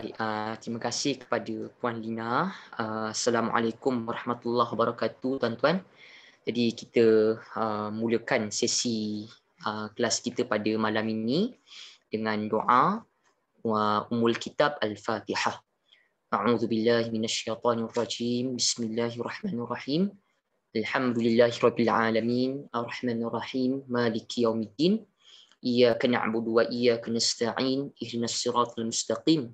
Baik, uh, ah, terima kasih kepada Puan Lina. Uh, Assalamualaikum warahmatullahi wabarakatuh tuan-tuan. Jadi kita uh, mulakan sesi uh, kelas kita pada malam ini dengan doa wa umul kitab al-Fatihah. A'udzu billahi minasyaitonir rajim. Bismillahirrahmanirrahim. Alhamdulillahirabbil alamin, arrahmanir rahim, maliki yaumiddin. Iyyaka na'budu wa iyyaka nasta'in, ihdinas siratal mustaqim.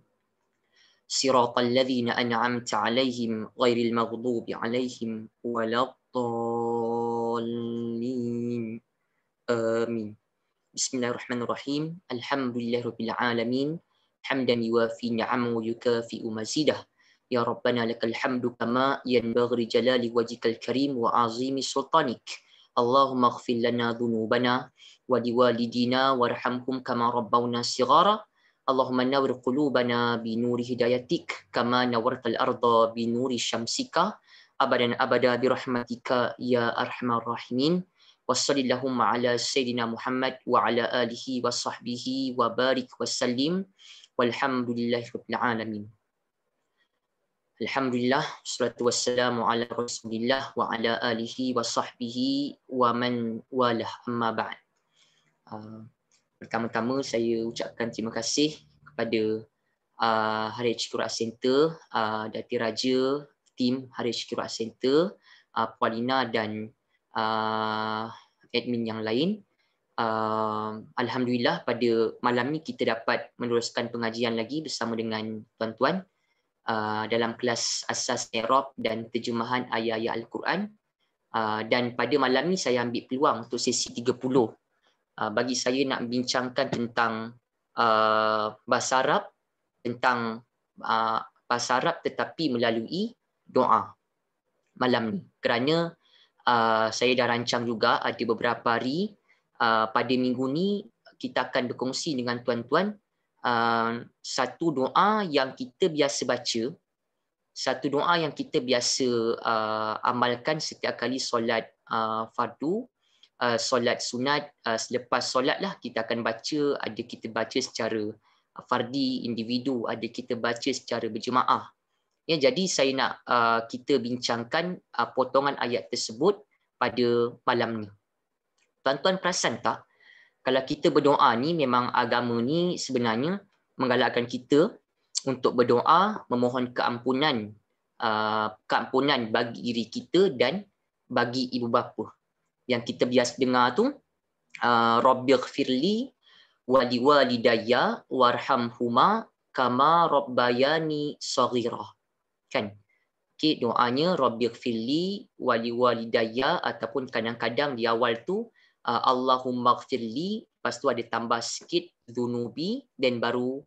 صراط الذين أنعمت عليهم غير المغضوب عليهم ولا الضالين آمين بسم الله الرحمن الرحيم الحمد لله رب العالمين حمدا يوافي نعمه ويكافئ مزيده يا ربنا لك الحمد كما ينبغي جلال وجهك الكريم وعظيم سلطانك اللهم اغفر لنا ذنوبنا ولوالدينا وارحمهم كما ربونا صغارا اللهم نور قلوبنا بنور هدايتك كما نورت الأرض بنور شمسك أبدا أبدا برحمتك يا أرحم الراحمين وصل اللهم على سيدنا محمد وعلى آله وصحبه وبارك وسلم والحمد لله رب العالمين الحمد لله wassalamu والسلام على رسول الله وعلى آله وصحبه ومن والاه أما بعد Uh, Pertama-tama saya ucapkan terima kasih kepada uh, Hari Cikurat Center, uh, Dati Raja, tim Hari Cikurat Center, uh, Paulina dan uh, admin yang lain. Uh, Alhamdulillah pada malam ni kita dapat meneruskan pengajian lagi bersama dengan tuan-tuan uh, dalam kelas asas Erop dan terjemahan ayat-ayat Al-Quran. Uh, dan pada malam ni saya ambil peluang untuk sesi 30 uh, bagi saya nak bincangkan tentang uh, bahasa Arab tentang uh, bahasa Arab tetapi melalui doa malam ni kerana uh, saya dah rancang juga ada beberapa hari uh, pada minggu ni kita akan berkongsi dengan tuan-tuan uh, satu doa yang kita biasa baca satu doa yang kita biasa uh, amalkan setiap kali solat uh, fardu uh, solat sunat uh, selepas solat lah kita akan baca ada kita baca secara uh, fardi individu ada kita baca secara berjemaah ya jadi saya nak uh, kita bincangkan uh, potongan ayat tersebut pada malam ni tuan-tuan perasan tak kalau kita berdoa ni memang agama ni sebenarnya menggalakkan kita untuk berdoa memohon keampunan uh, keampunan bagi diri kita dan bagi ibu bapa yang kita biasa dengar tu uh, rabbil firli wali walidayya warhamhuma kama rabbayani saghira kan okey doanya rabbil firli wali walidayya ataupun kadang-kadang di awal tu uh, allahumma firli lepas tu ada tambah sikit dhunubi dan baru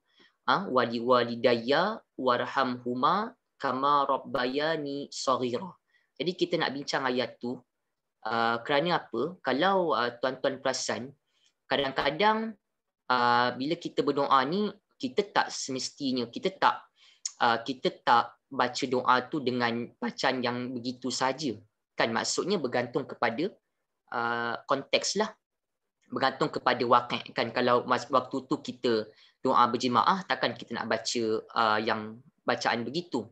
uh, wali walidayya warhamhuma kama rabbayani saghira jadi kita nak bincang ayat tu Ah, kerana apa? Kalau uh, tuan-tuan perasan, kadang-kadang uh, bila kita berdoa ni, kita tak semestinya, kita tak uh, kita tak baca doa tu dengan bacaan yang begitu saja. Kan maksudnya bergantung kepada uh, konteks lah. Bergantung kepada wakil. Kan kalau waktu tu kita doa berjemaah, takkan kita nak baca uh, yang bacaan begitu.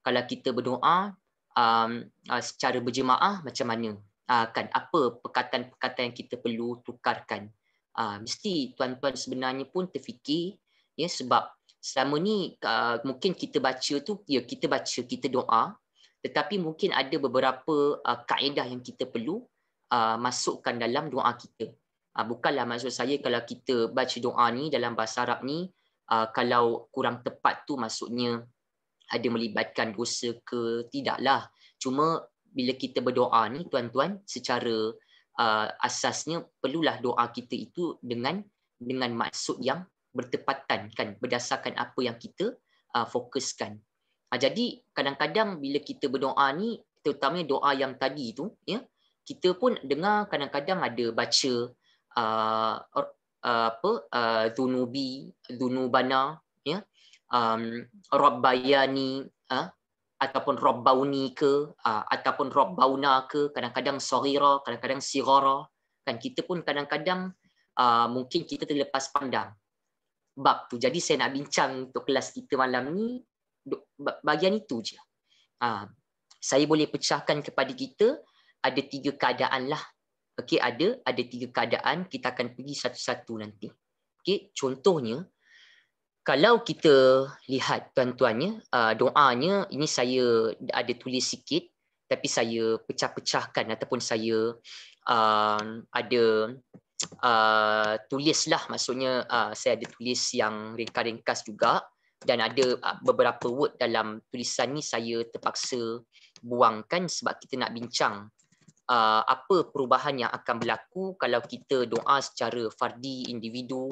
Kalau kita berdoa um, uh, secara berjemaah, macam mana? akan uh, apa perkataan-perkataan yang kita perlu tukarkan. Uh, mesti tuan-tuan sebenarnya pun terfikir ya sebab selama ni uh, mungkin kita baca tu ya kita baca kita doa tetapi mungkin ada beberapa uh, kaedah yang kita perlu uh, masukkan dalam doa kita. Uh, bukanlah maksud saya kalau kita baca doa ni dalam bahasa Arab ni uh, kalau kurang tepat tu maksudnya ada melibatkan dosa ke tidaklah. Cuma bila kita berdoa ni tuan-tuan secara uh, asasnya perlulah doa kita itu dengan dengan maksud yang bertepatan kan berdasarkan apa yang kita uh, fokuskan. Uh, jadi kadang-kadang bila kita berdoa ni terutamanya doa yang tadi tu ya kita pun dengar kadang-kadang ada baca uh, uh, apa uh, dunubi dunubana ya um, rabbayani uh, ataupun Rabbauni ke uh, ataupun Rabbauna ke kadang-kadang Sarira kadang-kadang Sirara kan kita pun kadang-kadang uh, mungkin kita terlepas pandang bab tu jadi saya nak bincang untuk kelas kita malam ni bagian itu je uh, saya boleh pecahkan kepada kita ada tiga keadaan lah okey ada ada tiga keadaan kita akan pergi satu-satu nanti okey contohnya kalau kita lihat tuan-tuannya uh, doanya ini saya ada tulis sikit tapi saya pecah-pecahkan ataupun saya uh, ada uh, tulislah maksudnya uh, saya ada tulis yang ringkas-ringkas juga dan ada uh, beberapa word dalam tulisan ni saya terpaksa buangkan sebab kita nak bincang uh, apa perubahan yang akan berlaku kalau kita doa secara fardi individu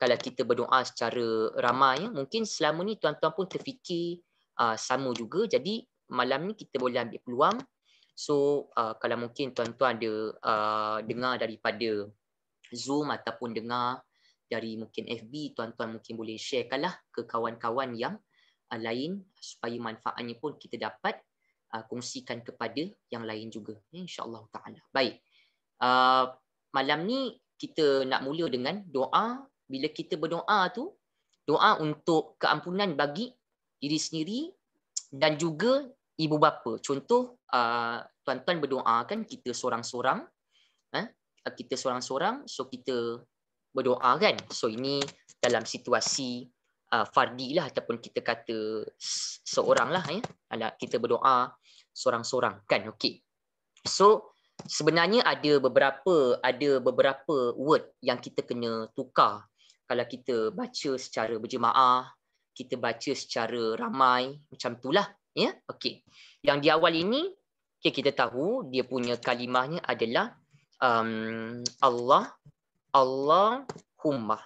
kalau kita berdoa secara ramai mungkin selama ni tuan-tuan pun terfikir uh, sama juga jadi malam ni kita boleh ambil peluang so uh, kalau mungkin tuan-tuan ada uh, dengar daripada Zoom ataupun dengar dari mungkin FB tuan-tuan mungkin boleh sharekanlah ke kawan-kawan yang uh, lain supaya manfaatnya pun kita dapat uh, kongsikan kepada yang lain juga insyaallah taala baik uh, malam ni kita nak mula dengan doa bila kita berdoa tu doa untuk keampunan bagi diri sendiri dan juga ibu bapa. Contoh uh, tuan-tuan berdoa kan kita seorang-seorang eh, uh, kita seorang-seorang so kita berdoa kan. So ini dalam situasi uh, fardi lah ataupun kita kata seorang lah ya. Kita berdoa seorang-seorang kan. Okey. So sebenarnya ada beberapa ada beberapa word yang kita kena tukar kalau kita baca secara berjemaah, kita baca secara ramai, macam itulah. Ya? Okay. Yang di awal ini, okay, kita tahu dia punya kalimahnya adalah um, Allah, Allah humma.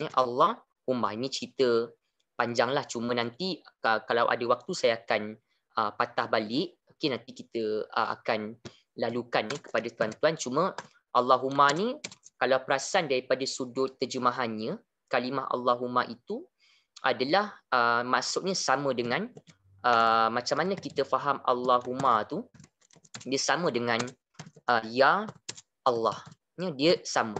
Ya, Allah humma. Ini cerita panjanglah. Cuma nanti kalau ada waktu saya akan uh, patah balik. Okay, nanti kita uh, akan lalukan ya, kepada tuan-tuan. Cuma Allahumma ni kalau perasan daripada sudut terjemahannya kalimah Allahumma itu adalah uh, maksudnya sama dengan uh, macam mana kita faham Allahumma tu dia sama dengan uh, ya Allah. Ya, dia sama.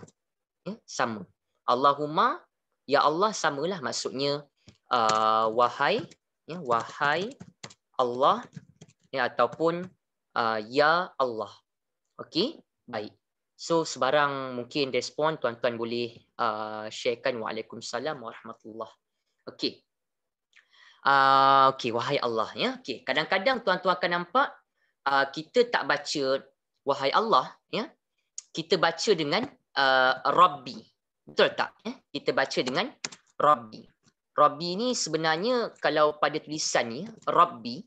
Ya, sama. Allahumma ya Allah samalah maksudnya uh, wahai ya wahai Allah ya ataupun uh, ya Allah. Okey? Baik. So sebarang mungkin respon tuan-tuan boleh uh, sharekan. Waalaikumsalam warahmatullahi. Okay. Uh, okey wahai Allah ya. Okay, kadang-kadang tuan-tuan akan nampak uh, kita tak baca wahai Allah ya. Kita baca dengan uh, Rabbi. Betul tak? Ya? Kita baca dengan Rabbi. Rabbi ni sebenarnya kalau pada tulisan ni Rabbi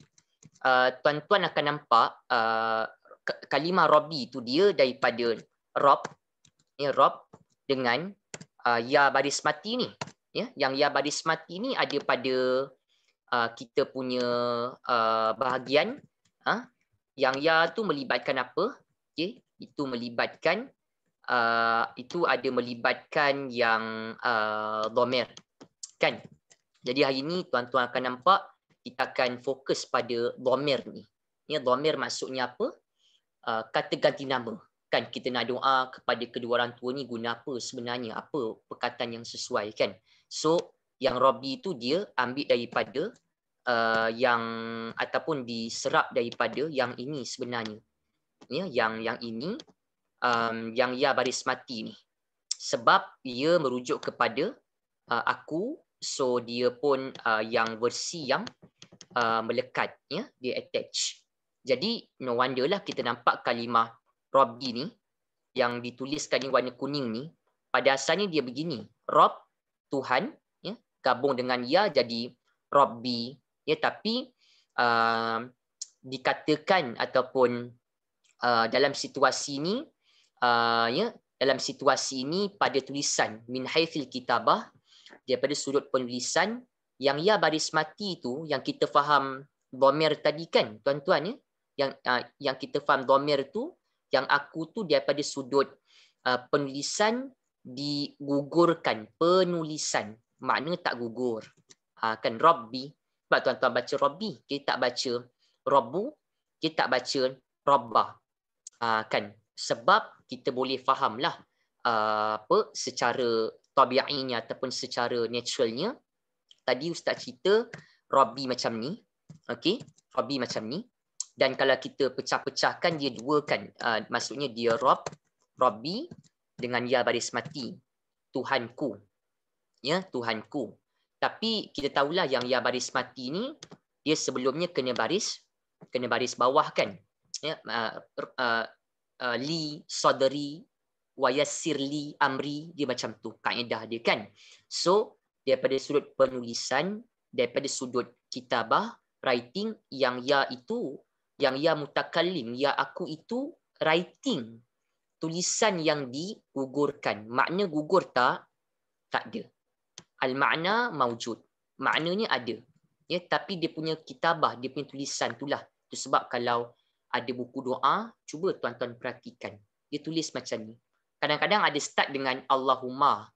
uh, tuan-tuan akan nampak uh, kalimah Rabbi tu dia daripada rob ni ya, rob dengan uh, ya baris mati ni ya yang ya baris mati ni ada pada uh, kita punya uh, bahagian uh, yang ya tu melibatkan apa okey itu melibatkan uh, itu ada melibatkan yang uh, domer kan jadi hari ini tuan-tuan akan nampak kita akan fokus pada domer ni ya domer maksudnya apa uh, kata ganti nama kan kita nak doa kepada kedua orang tua ni guna apa sebenarnya apa perkataan yang sesuai kan so yang Robi tu dia ambil daripada uh, yang ataupun diserap daripada yang ini sebenarnya ya yang yang ini um, yang ya baris mati ni sebab ia merujuk kepada uh, aku so dia pun uh, yang versi yang uh, melekat ya dia attach jadi no wonder lah kita nampak kalimah Rabbi ni yang dituliskan ni warna kuning ni pada asalnya dia begini Rob Tuhan ya gabung dengan ya jadi Rabbi ya tapi uh, dikatakan ataupun uh, dalam situasi ni uh, ya dalam situasi ini pada tulisan min haythil kitabah daripada sudut penulisan yang ya baris mati itu yang kita faham dhamir tadi kan tuan-tuan ya yang uh, yang kita faham dhamir tu yang aku tu daripada sudut uh, penulisan digugurkan penulisan makna tak gugur uh, kan rabbi sebab tuan-tuan baca robbi kita tak baca rabbu kita tak baca rabba uh, ah, kan sebab kita boleh fahamlah uh, apa secara tabiainya ataupun secara naturalnya tadi ustaz cerita robbi macam ni okey robbi macam ni dan kalau kita pecah-pecahkan dia dua kan uh, maksudnya dia rob robbi dengan ya baris mati tuhanku ya tuhanku tapi kita tahulah yang ya baris mati ni dia sebelumnya kena baris kena baris bawah kan ya uh, uh, uh, li sadri wayassirli amri dia macam tu kaedah dia kan so daripada sudut penulisan daripada sudut kitabah writing yang ya itu yang ya mutakallim ya aku itu writing tulisan yang digugurkan makna gugur tak tak ada al makna maujud maknanya ada ya tapi dia punya kitabah dia punya tulisan itulah itu sebab kalau ada buku doa cuba tuan-tuan perhatikan dia tulis macam ni kadang-kadang ada start dengan allahumma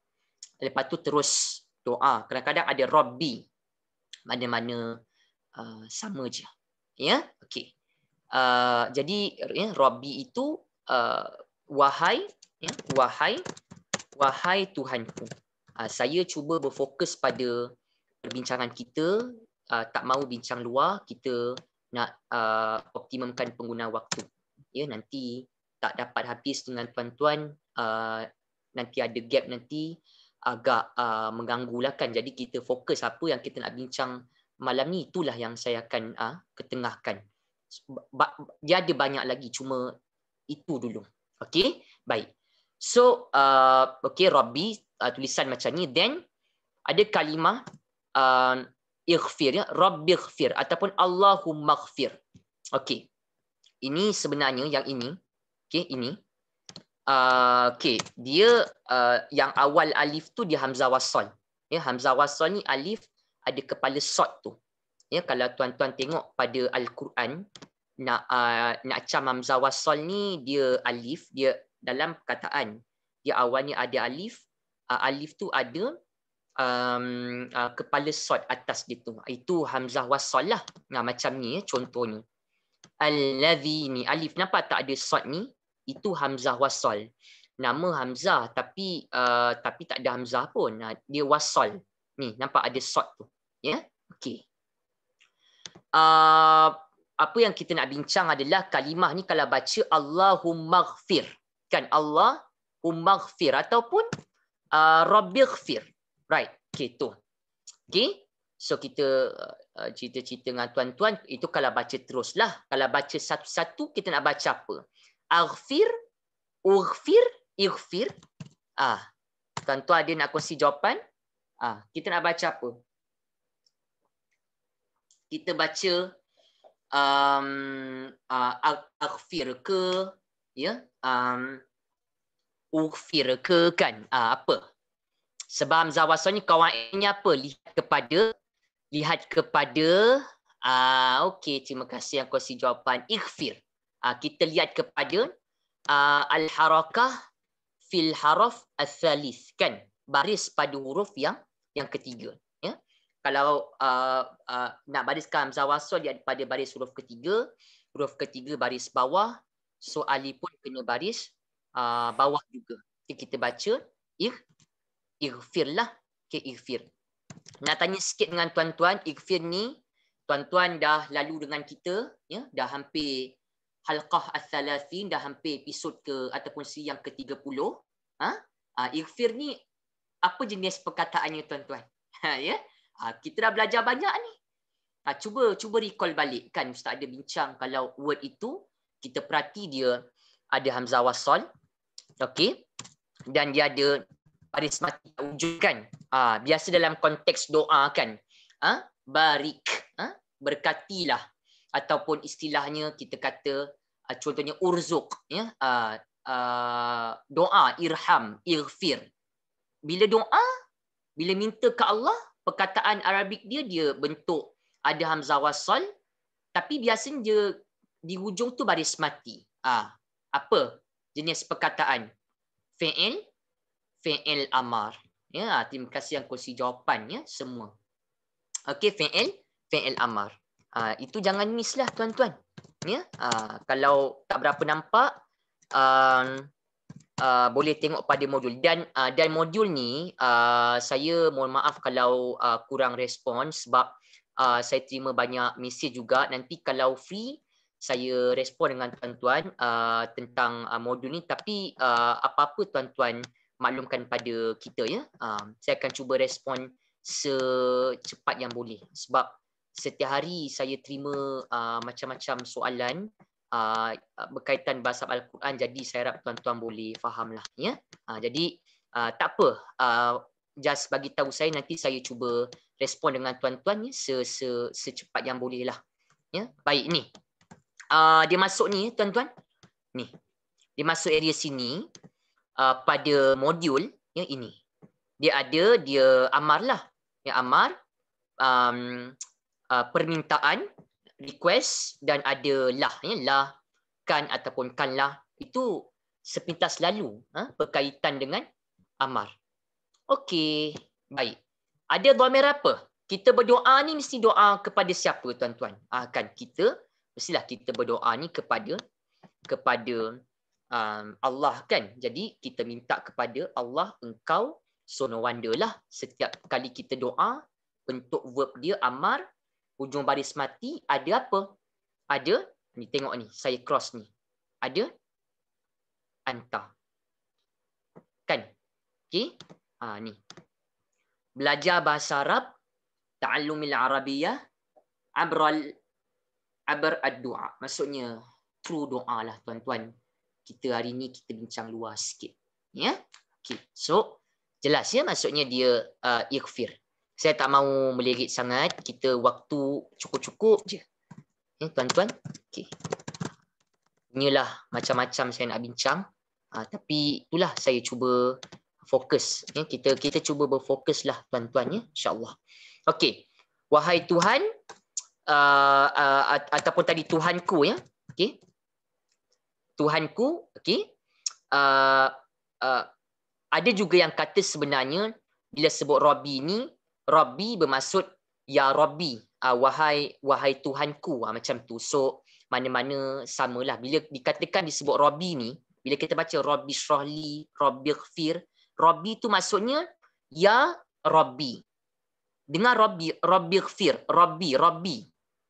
lepas tu terus doa kadang-kadang ada rabbi mana-mana uh, sama je ya okey Uh, jadi ya, Rabbi itu uh, wahai ya, wahai wahai Tuhanku. Uh, saya cuba berfokus pada perbincangan kita uh, tak mau bincang luar kita nak uh, optimumkan pengguna waktu. Ya nanti tak dapat habis dengan tuan-tuan uh, nanti ada gap nanti agak uh, mengganggulah kan. Jadi kita fokus apa yang kita nak bincang malam ni itulah yang saya akan uh, ketengahkan dia ada banyak lagi cuma itu dulu okey baik so uh, okey rabbi uh, tulisan macam ni then ada kalimah uh, ighfir ya rabbighfir ataupun allahummaghfir okey ini sebenarnya yang ini okey ini uh, okey dia uh, yang awal alif tu dia hamzah wasal ya hamzah wasal ni alif ada kepala sot tu ya kalau tuan-tuan tengok pada al-Quran nak uh, nak Hamzah zawasol ni dia alif dia dalam perkataan dia awalnya ada alif uh, alif tu ada um, uh, kepala sod atas dia tu itu hamzah wasol lah nah, macam ni contoh ni, Al contohnya ni alif kenapa tak ada sod ni itu hamzah wasol nama hamzah tapi uh, tapi tak ada hamzah pun dia wasol ni nampak ada sod tu ya yeah? okey uh, apa yang kita nak bincang adalah kalimah ni kalau baca Allahummaghfir kan Allahummaghfir ataupun uh, Rabbighfir right okey tu okey so kita uh, cerita-cerita dengan tuan-tuan itu kalau baca teruslah kalau baca satu-satu kita nak baca apa aghfir ughfir ighfir ah tuan-tuan ada nak kongsi jawapan ah kita nak baca apa kita baca um, uh, akfir ke ya yeah? um, ukfir ke kan uh, ah, apa sebab hamzah wasalnya kawaidnya apa lihat kepada lihat kepada uh, okey terima kasih yang kasih jawapan ikfir uh, ah, kita lihat kepada uh, al harakah fil haraf al thalith kan baris pada huruf yang yang ketiga kalau uh, uh, nak bariskan Hamzah Wasol pada baris huruf ketiga, huruf ketiga baris bawah, so Ali pun kena baris uh, bawah juga. Okay, kita baca, ir, irfir lah. Okay, irfir. Nak tanya sikit dengan tuan-tuan, irfir ni, tuan-tuan dah lalu dengan kita, ya, dah hampir halqah al-thalathin, dah hampir episod ke, ataupun si yang ke-30. Ha? Uh, ah, irfir ni, apa jenis perkataannya tuan-tuan? Ha, ya? Yeah? Ah, kita dah belajar banyak ni. Ha, cuba cuba recall balik kan ustaz ada bincang kalau word itu kita perhati dia ada hamzah wasal. Okey. Dan dia ada baris mati kat kan. Ha, biasa dalam konteks doa kan. Ha, barik. Ha, berkatilah. Ataupun istilahnya kita kata contohnya urzuk. Ya. Ha, ha, doa, irham, irfir. Bila doa, bila minta ke Allah, perkataan Arabik dia dia bentuk ada hamzah wasal tapi biasanya dia di hujung tu baris mati. Ah, apa jenis perkataan? Fi'il fi'il amar. Ya, ah, terima kasih yang kongsi jawapan ya semua. Okey, fi'il fi'il amar. Ah, itu jangan miss lah tuan-tuan. Ya, ah, kalau tak berapa nampak um, uh, boleh tengok pada modul dan uh, dan modul ni uh, saya mohon maaf kalau uh, kurang respon sebab uh, saya terima banyak mesej juga nanti kalau free saya respon dengan tuan-tuan uh, tentang uh, modul ni tapi uh, apa-apa tuan-tuan maklumkan pada kita ya uh, saya akan cuba respon secepat yang boleh sebab setiap hari saya terima uh, macam-macam soalan Uh, uh, berkaitan bahasa Al-Quran jadi saya harap tuan-tuan boleh fahamlah ya. Uh, jadi uh, tak apa uh, just bagi tahu saya nanti saya cuba respon dengan tuan-tuan ya se -se secepat yang boleh lah. Ya, baik ni. Uh, dia masuk ni ya, tuan-tuan. Ni. Dia masuk area sini uh, pada modul ya ini. Dia ada dia amarlah. Ya amar um, uh, permintaan request dan ada lah, ya, lah, kan ataupun kan lah, itu sepintas lalu ha, berkaitan dengan amar. Okey, baik. Ada dhamir apa? Kita berdoa ni mesti doa kepada siapa tuan-tuan? Akan ah, kan kita mestilah kita berdoa ni kepada kepada um, Allah kan. Jadi kita minta kepada Allah engkau sono setiap kali kita doa bentuk verb dia amar hujung baris mati ada apa? Ada, ni tengok ni, saya cross ni. Ada anta. Kan? Okey. Ha ni. Belajar bahasa Arab ta'allumil arabiyah abral abar ad-du'a. Maksudnya true doa lah tuan-tuan. Kita hari ni kita bincang luas sikit. Ya? Okey. So jelas ya maksudnya dia uh, ikfir saya tak mahu melirik sangat. Kita waktu cukup-cukup je. Ya. ya, tuan-tuan. Okey. Inilah macam-macam saya nak bincang. Ha, tapi itulah saya cuba fokus. Ya, kita kita cuba berfokus lah tuan-tuan. Ya. InsyaAllah. Okey. Wahai Tuhan. Uh, uh, ataupun tadi Tuhanku. Ya. Okey. Tuhanku. Okey. Uh, uh, ada juga yang kata sebenarnya bila sebut Robi ni Rabbi bermaksud ya Rabbi, uh, wahai wahai Tuhanku uh, macam tu. So mana-mana samalah bila dikatakan disebut Rabbi ni, bila kita baca Rabbi Shrohli, Rabbi Ghfir, Rabbi tu maksudnya ya Rabbi. Dengar Rabbi, Rabbi Ghfir, Rabbi, Rabbi.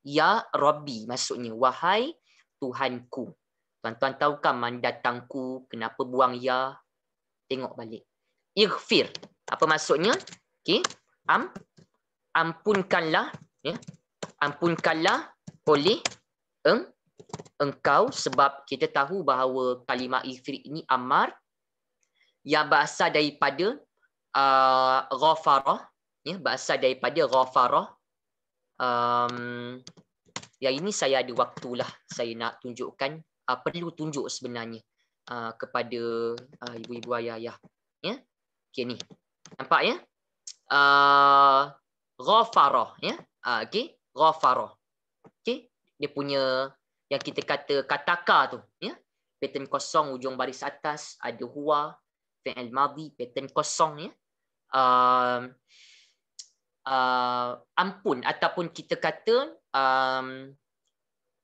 Ya Rabbi maksudnya wahai Tuhanku. Tuan-tuan tahu kan mandatangku kenapa buang ya? Tengok balik. Ighfir. Apa maksudnya? Okey am ampunkanlah ya ampunkanlah oleh eng, engkau sebab kita tahu bahawa kalimah ifrit ini amar yang berasal daripada uh, ghafarah ya berasal daripada ghafarah um, ya ini saya ada waktulah saya nak tunjukkan uh, perlu tunjuk sebenarnya uh, kepada uh, ibu-ibu ayah-ayah ya okey ni nampak ya uh, ghafarah ya yeah? uh, okey ghafarah okey dia punya yang kita kata kataka tu ya yeah? pattern kosong ujung baris atas ada huwa fi'il madi, pattern kosong ya uh, uh, ampun ataupun kita kata um,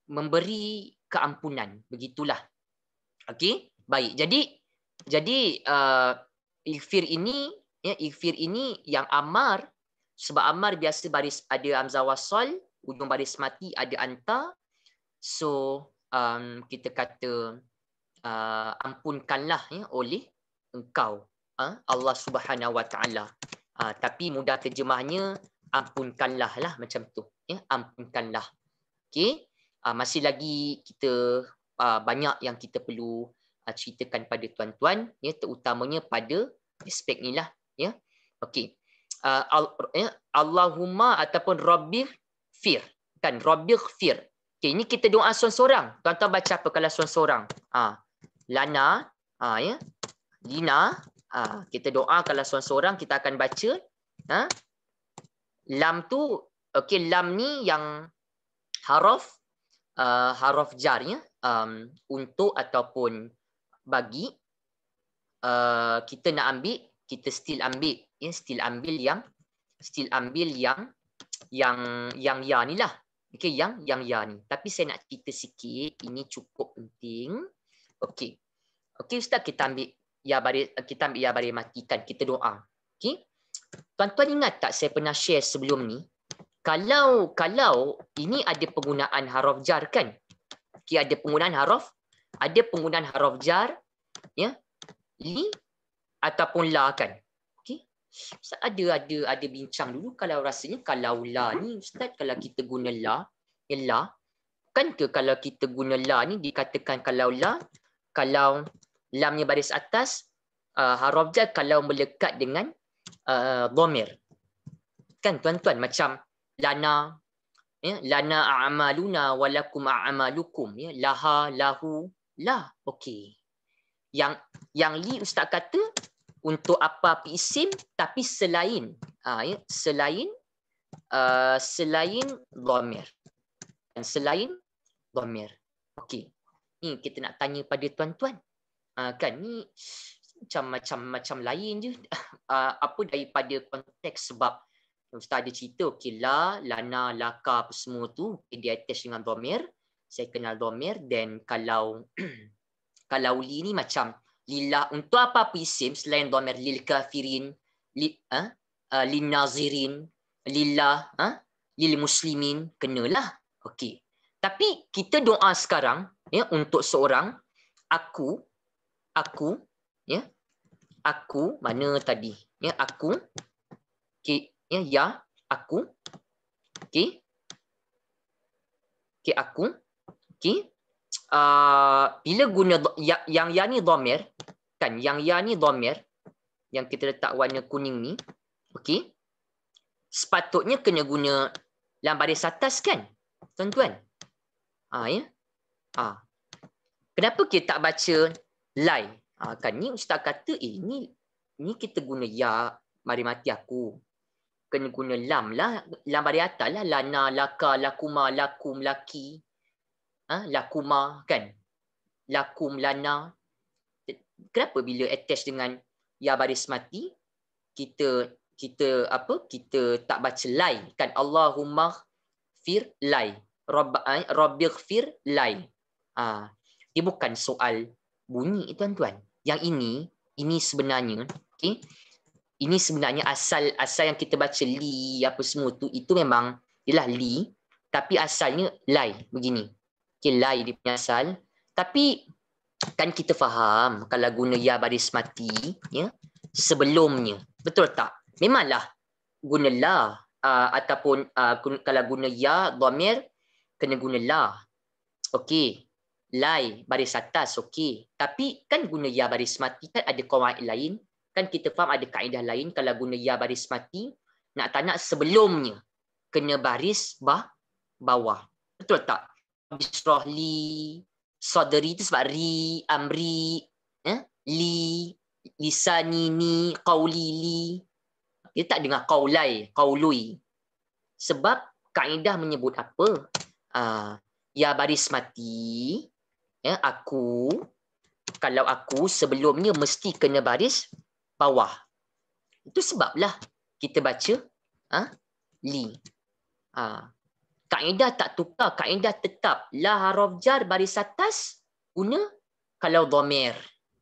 memberi keampunan begitulah okey baik jadi jadi uh, ilfir ini ya ifir ini yang amar sebab amar biasa baris ada hamzah wasal ujung baris mati ada anta so um, kita kata uh, ampunkanlah ya oleh engkau ha? Allah Subhanahu wa taala uh, tapi mudah terjemahnya ampunkanlah lah macam tu ya ampunkanlah Okay, uh, ha, masih lagi kita uh, banyak yang kita perlu uh, ceritakan pada tuan-tuan ya terutamanya pada aspek lah ya okey uh, ya allahumma ataupun rabbir fir kan rabbir fir okey ini kita doa seorang-seorang tuan-tuan baca apa kalau seorang-seorang ha lana ha ya lina ha kita doa kalau seorang-seorang kita akan baca ha lam tu okey lam ni yang harof uh, haraf jar ya um, untuk ataupun bagi uh, kita nak ambil kita still ambil ya yeah, still ambil yang still ambil yang yang yang ya ni lah okey yang yang ya ni tapi saya nak cerita sikit ini cukup penting okey okey ustaz kita ambil ya bari kita ambil ya bari matikan kita doa okey tuan-tuan ingat tak saya pernah share sebelum ni kalau kalau ini ada penggunaan harof jar kan okey ada penggunaan harof, ada penggunaan harof jar ya yeah? li ataupun la kan. Okey. Ustaz ada ada ada bincang dulu kalau rasanya kalau la ni ustaz kalau kita guna la ya la kan ke kalau kita guna la ni dikatakan kalau la kalau lamnya baris atas uh, harf jar kalau melekat dengan uh, dhamir. Kan tuan-tuan macam lana ya lana a'maluna walakum a'malukum ya laha lahu lah okey yang yang li ustaz kata untuk apa-apa isim tapi selain ha, ya, selain uh, selain dhamir dan selain dhamir okey ni kita nak tanya pada tuan-tuan ha, kan ni macam macam macam lain je ha, apa daripada konteks sebab ustaz ada cerita okey la lana laka apa semua tu okay, dia attach dengan dhamir saya kenal dhamir dan kalau kalau li ni macam lillah untuk apa apa isim selain domer lil kafirin li ha? Uh, lin nazirin lillah ha? lil muslimin kenalah okey tapi kita doa sekarang ya untuk seorang aku aku ya aku mana tadi ya aku okey ya ya aku okey okey aku okey Ah, bila guna ya, yang yang ni domir kan yang yang ni domir yang kita letak warna kuning ni okey sepatutnya kena guna dalam baris atas kan tuan-tuan ah ya ah kenapa kita tak baca lai ah kan ni ustaz kata eh, ini ni kita guna ya mari mati aku kena guna lam lah lam baris atas lah lana laka lakuma lakum laki Ha? lakuma kan lakum lana kenapa bila attach dengan ya baris mati kita kita apa kita tak baca lai kan allahumma fir lai rabb ha? rabbighfir lai ha. dia bukan soal bunyi tuan-tuan yang ini ini sebenarnya okey ini sebenarnya asal asal yang kita baca li apa semua tu itu memang ialah li tapi asalnya lai begini okay, lie lah dia punya asal. Tapi kan kita faham kalau guna ya baris mati ya sebelumnya betul tak memanglah guna la uh, ataupun uh, kalau guna ya dhamir kena guna la okey lai baris atas okey tapi kan guna ya baris mati kan ada kaidah lain kan kita faham ada kaedah lain kalau guna ya baris mati nak tanya sebelumnya kena baris bah bawah betul tak habis roh li sadri itu sebab ri amri eh? li lisani ni qauli li dia tak dengar qaulai qaului sebab kaedah menyebut apa uh, ya baris mati ya aku kalau aku sebelumnya mesti kena baris bawah itu sebablah kita baca ha? li ah kaedah tak tukar, kaedah tetap. La haraf jar baris atas guna kalau domer.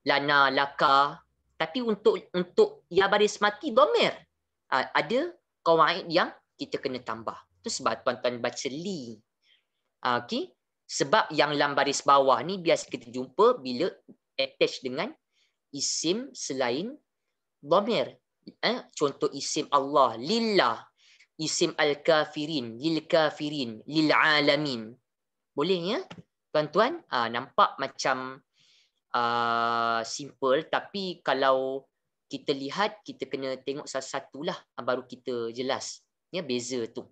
Lana, laka. Tapi untuk untuk ya baris mati, domer. Uh, ah, ada kawaid yang kita kena tambah. Itu sebab tuan-tuan baca li. Uh, ah, okay? Sebab yang lam baris bawah ni biasa kita jumpa bila attach dengan isim selain domer. Eh? Contoh isim Allah, lillah isim al-kafirin lil kafirin lil alamin boleh ya tuan-tuan uh, nampak macam uh, simple tapi kalau kita lihat kita kena tengok satu-satulah ah, baru kita jelas ya beza tu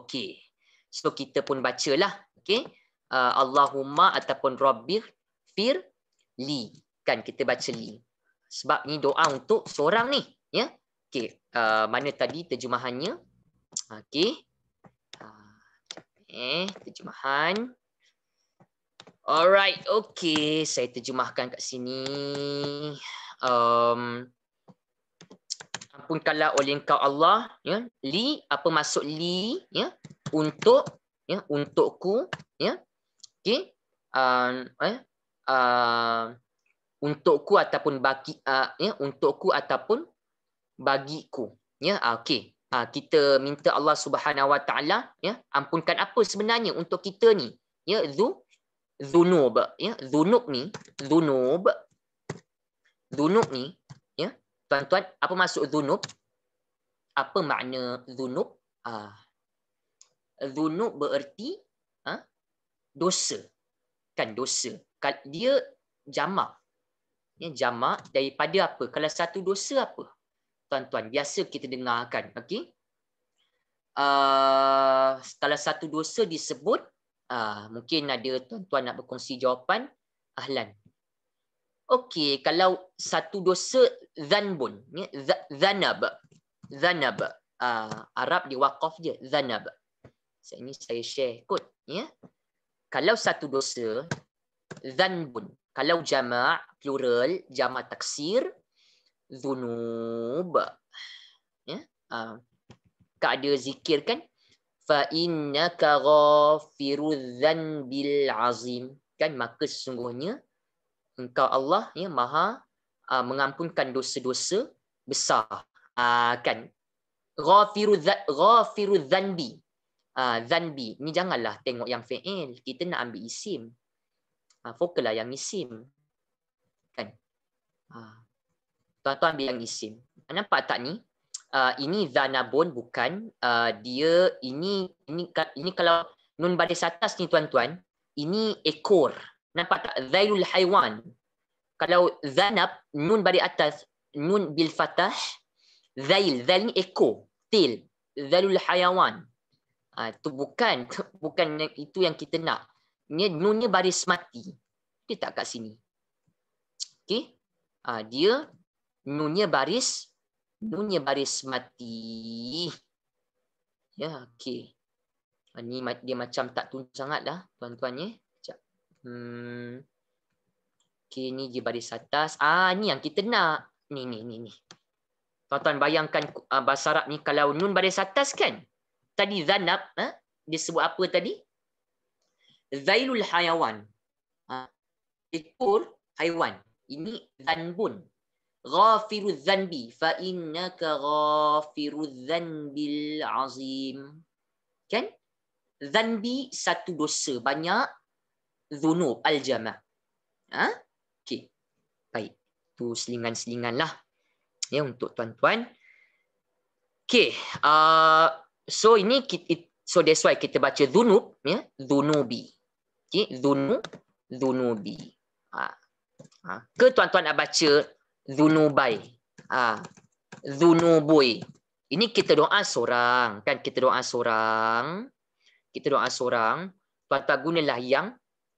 okey so kita pun bacalah okey uh, Allahumma ataupun rabbir fir li kan kita baca li sebab ni doa untuk seorang ni ya okey uh, mana tadi terjemahannya Okey. Ah, eh, terjemahan. Alright, okey. Saya terjemahkan kat sini. Um, ampunkanlah oleh engkau Allah. Ya. Li, apa maksud li? Ya. Untuk, ya. untukku. Ya. Okey. Um, eh, um, untukku ataupun bagi uh, ya untukku ataupun bagiku ya ah, okey Ah, kita minta Allah Subhanahu Wa Taala ya ampunkan apa sebenarnya untuk kita ni ya zu zunub ya zunub ni zunub zunub ni ya tuan-tuan apa maksud zunub apa makna zunub ah zunub bererti ha? dosa kan dosa dia jamak ya jamak daripada apa kalau satu dosa apa tuan-tuan biasa kita dengarkan okey uh, kalau satu dosa disebut uh, mungkin ada tuan-tuan nak berkongsi jawapan ahlan okey kalau satu dosa zanbun ya zanab zanab uh, Arab di waqaf je zanab saya ini saya share kod ya kalau satu dosa zanbun kalau jama' plural jama' taksir zunub. Ya. Ha. Ah. Tak ada zikir kan? Fa innaka ghafiruzan bil azim. Kan maka sesungguhnya engkau Allah ya Maha ah, mengampunkan dosa-dosa besar. Uh, kan? Ghafiru zanbi. Uh, zanbi. Ni janganlah tengok yang fi'il. Kita nak ambil isim. Uh, fokuslah yang isim. Kan? tuan-tuan bilang isim. Nampak tak ni? Uh, ini zanabun bukan uh, dia ini ini ini kalau nun baris atas ni tuan-tuan ini ekor nampak tak zailul haiwan kalau zanab nun baris atas nun bil fatah zail zail ni ekor til zailul haiwan uh, tu bukan bukan itu yang kita nak ni nun ni baris mati dia tak kat sini okey uh, dia nunnya baris nunnya baris mati ya okey ini ha, dia macam tak tunjuk sangat dah tuan-tuan ya Sekejap. hmm okey ni dia baris atas ah ni yang kita nak ni ni ni ni tuan-tuan bayangkan uh, bahasa Arab ni kalau nun baris atas kan tadi zanab ha? dia sebut apa tadi zailul hayawan ha? ekor haiwan ini zanbun ghafiru dhanbi fa innaka ghafiru dhanbil azim kan dhanbi satu dosa banyak zunub al jama ha okey baik tu selingan-selingan lah ya untuk tuan-tuan okey uh, so ini so that's why kita baca zunub ya zunubi okey zunub zunubi ha. ha. ke tuan-tuan nak baca zunubai. Ha. Zunubui. Ini kita doa seorang. Kan kita doa seorang. Kita doa seorang. Tuan-tuan gunalah yang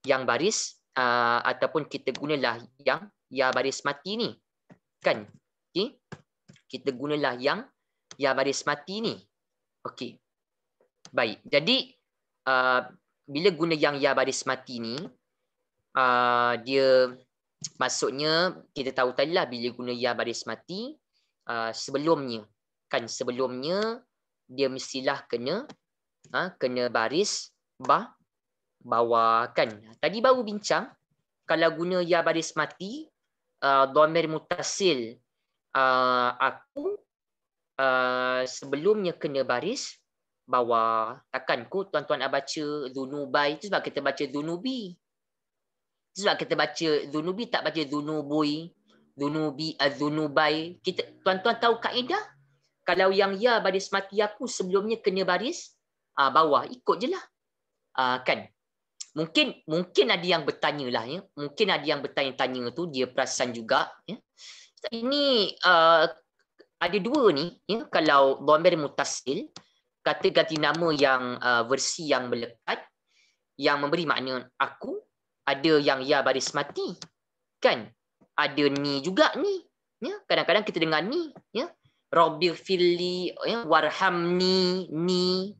yang baris uh, ataupun kita gunalah yang ya baris mati ni. Kan? Okey. Kita gunalah yang ya baris mati ni. Okey. Baik. Jadi uh, bila guna yang ya baris mati ni uh, dia maksudnya kita tahu tadilah bila guna ya baris mati uh, sebelumnya kan sebelumnya dia mestilah kena ha, kena baris ba bawah kan tadi baru bincang kalau guna ya baris mati uh, ah, domer mutasil uh, aku uh, sebelumnya kena baris bawah takkan ku tuan-tuan abaca dunubai itu sebab kita baca dunubi sebab kita baca zunubi tak baca zunubui zunubi azunubai eh, kita tuan-tuan tahu kaedah kalau yang ya baris mati aku sebelumnya kena baris uh, bawah ikut je lah uh, kan mungkin mungkin ada yang bertanya lah ya mungkin ada yang bertanya-tanya tu dia perasan juga ya ini uh, ada dua ni ya kalau dhamir mutasil kata ganti nama yang uh, versi yang melekat yang memberi makna aku ada yang ya baris mati kan ada ni juga ni ya kadang-kadang kita dengar ni ya rabbi fili ya warhamni ni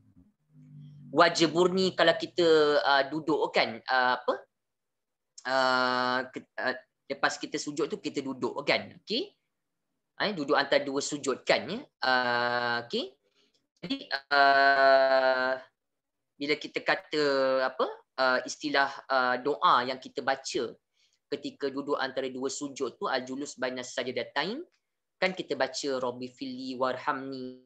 wajiburni kalau kita uh, duduk kan uh, apa uh, ke, uh, lepas kita sujud tu kita duduk kan okey uh, duduk antara dua sujud kan ya uh, okey jadi uh, bila kita kata apa uh, istilah uh, doa yang kita baca ketika duduk antara dua sujud tu al-julus baina sajadatain kan kita baca rabbi fili warhamni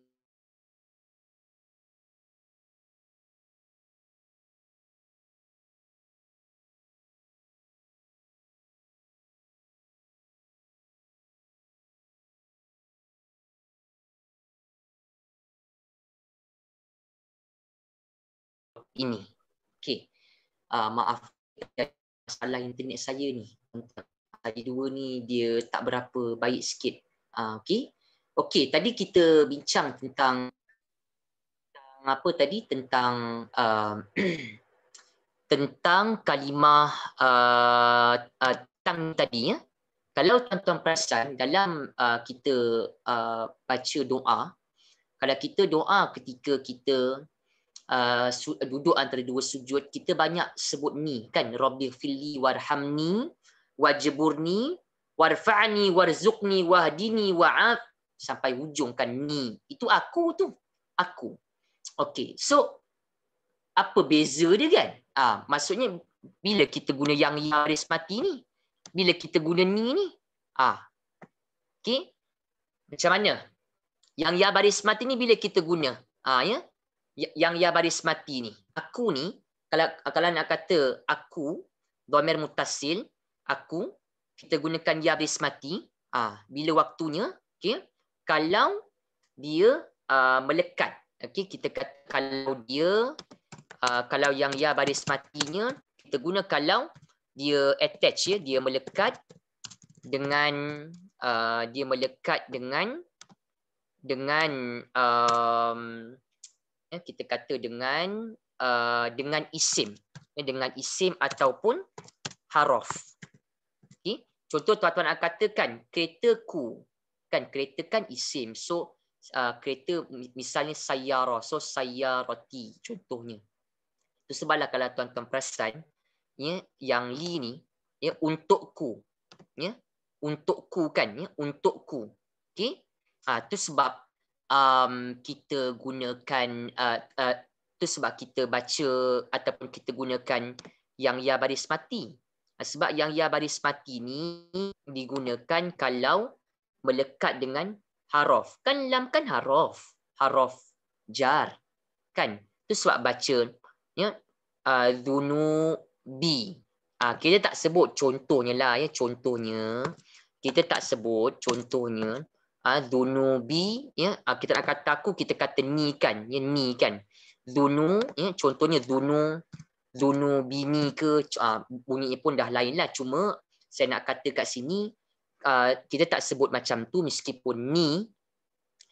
ini. Okey. Ah, maaf masalah ya, internet saya ni hari dua ni dia tak berapa baik sikit uh, ah, okey okey tadi kita bincang tentang tentang apa tadi tentang uh, tentang kalimah uh, uh, tentang tadi ya kalau tuan-tuan perasan dalam uh, kita uh, baca doa kalau kita doa ketika kita uh, duduk antara dua sujud kita banyak sebut ni kan rabbi fili warhamni wajburni warfa'ni warzuqni wahdini wa'af sampai hujung kan ni itu aku tu aku okey so apa beza dia kan ah uh, maksudnya bila kita guna yang yaris mati ni bila kita guna ni ni ah uh, okey macam mana yang ya baris mati ni bila kita guna ah uh, ya yang ya baris mati ni. Aku ni, kalau kalau nak kata aku, domer mutasil, aku, kita gunakan ya baris mati, ah, bila waktunya, okay, kalau dia uh, melekat, okay, kita kata kalau dia, uh, kalau yang ya baris matinya, kita guna kalau dia attach, ya, dia melekat dengan, uh, dia melekat dengan, dengan, dengan, um, ya, kita kata dengan uh, dengan isim ya, dengan isim ataupun harof okey contoh tuan-tuan akan katakan keretaku kan kereta kan isim so uh, kereta misalnya sayara so sayarati contohnya tu sebablah kalau tuan-tuan perasan ya yang li ni ya untukku ya untukku kan ya untukku okey ah uh, tu sebab um, kita gunakan uh, uh, sebab kita baca ataupun kita gunakan yang ya baris mati. Uh, sebab yang ya baris mati ni digunakan kalau melekat dengan harof. Kan lam kan harof. Harof jar. Kan? Tu sebab baca ya uh, dunu bi. Uh, kita tak sebut contohnya lah ya contohnya. Kita tak sebut contohnya Ah, Zunubi, ya, ah, kita nak kata aku, kita kata ni kan. Ya, ni kan. Zunu, ya, contohnya Zunu, Zunubi ni ke, ah, bunyi pun dah lain lah. Cuma saya nak kata kat sini, kita tak sebut macam tu meskipun ni,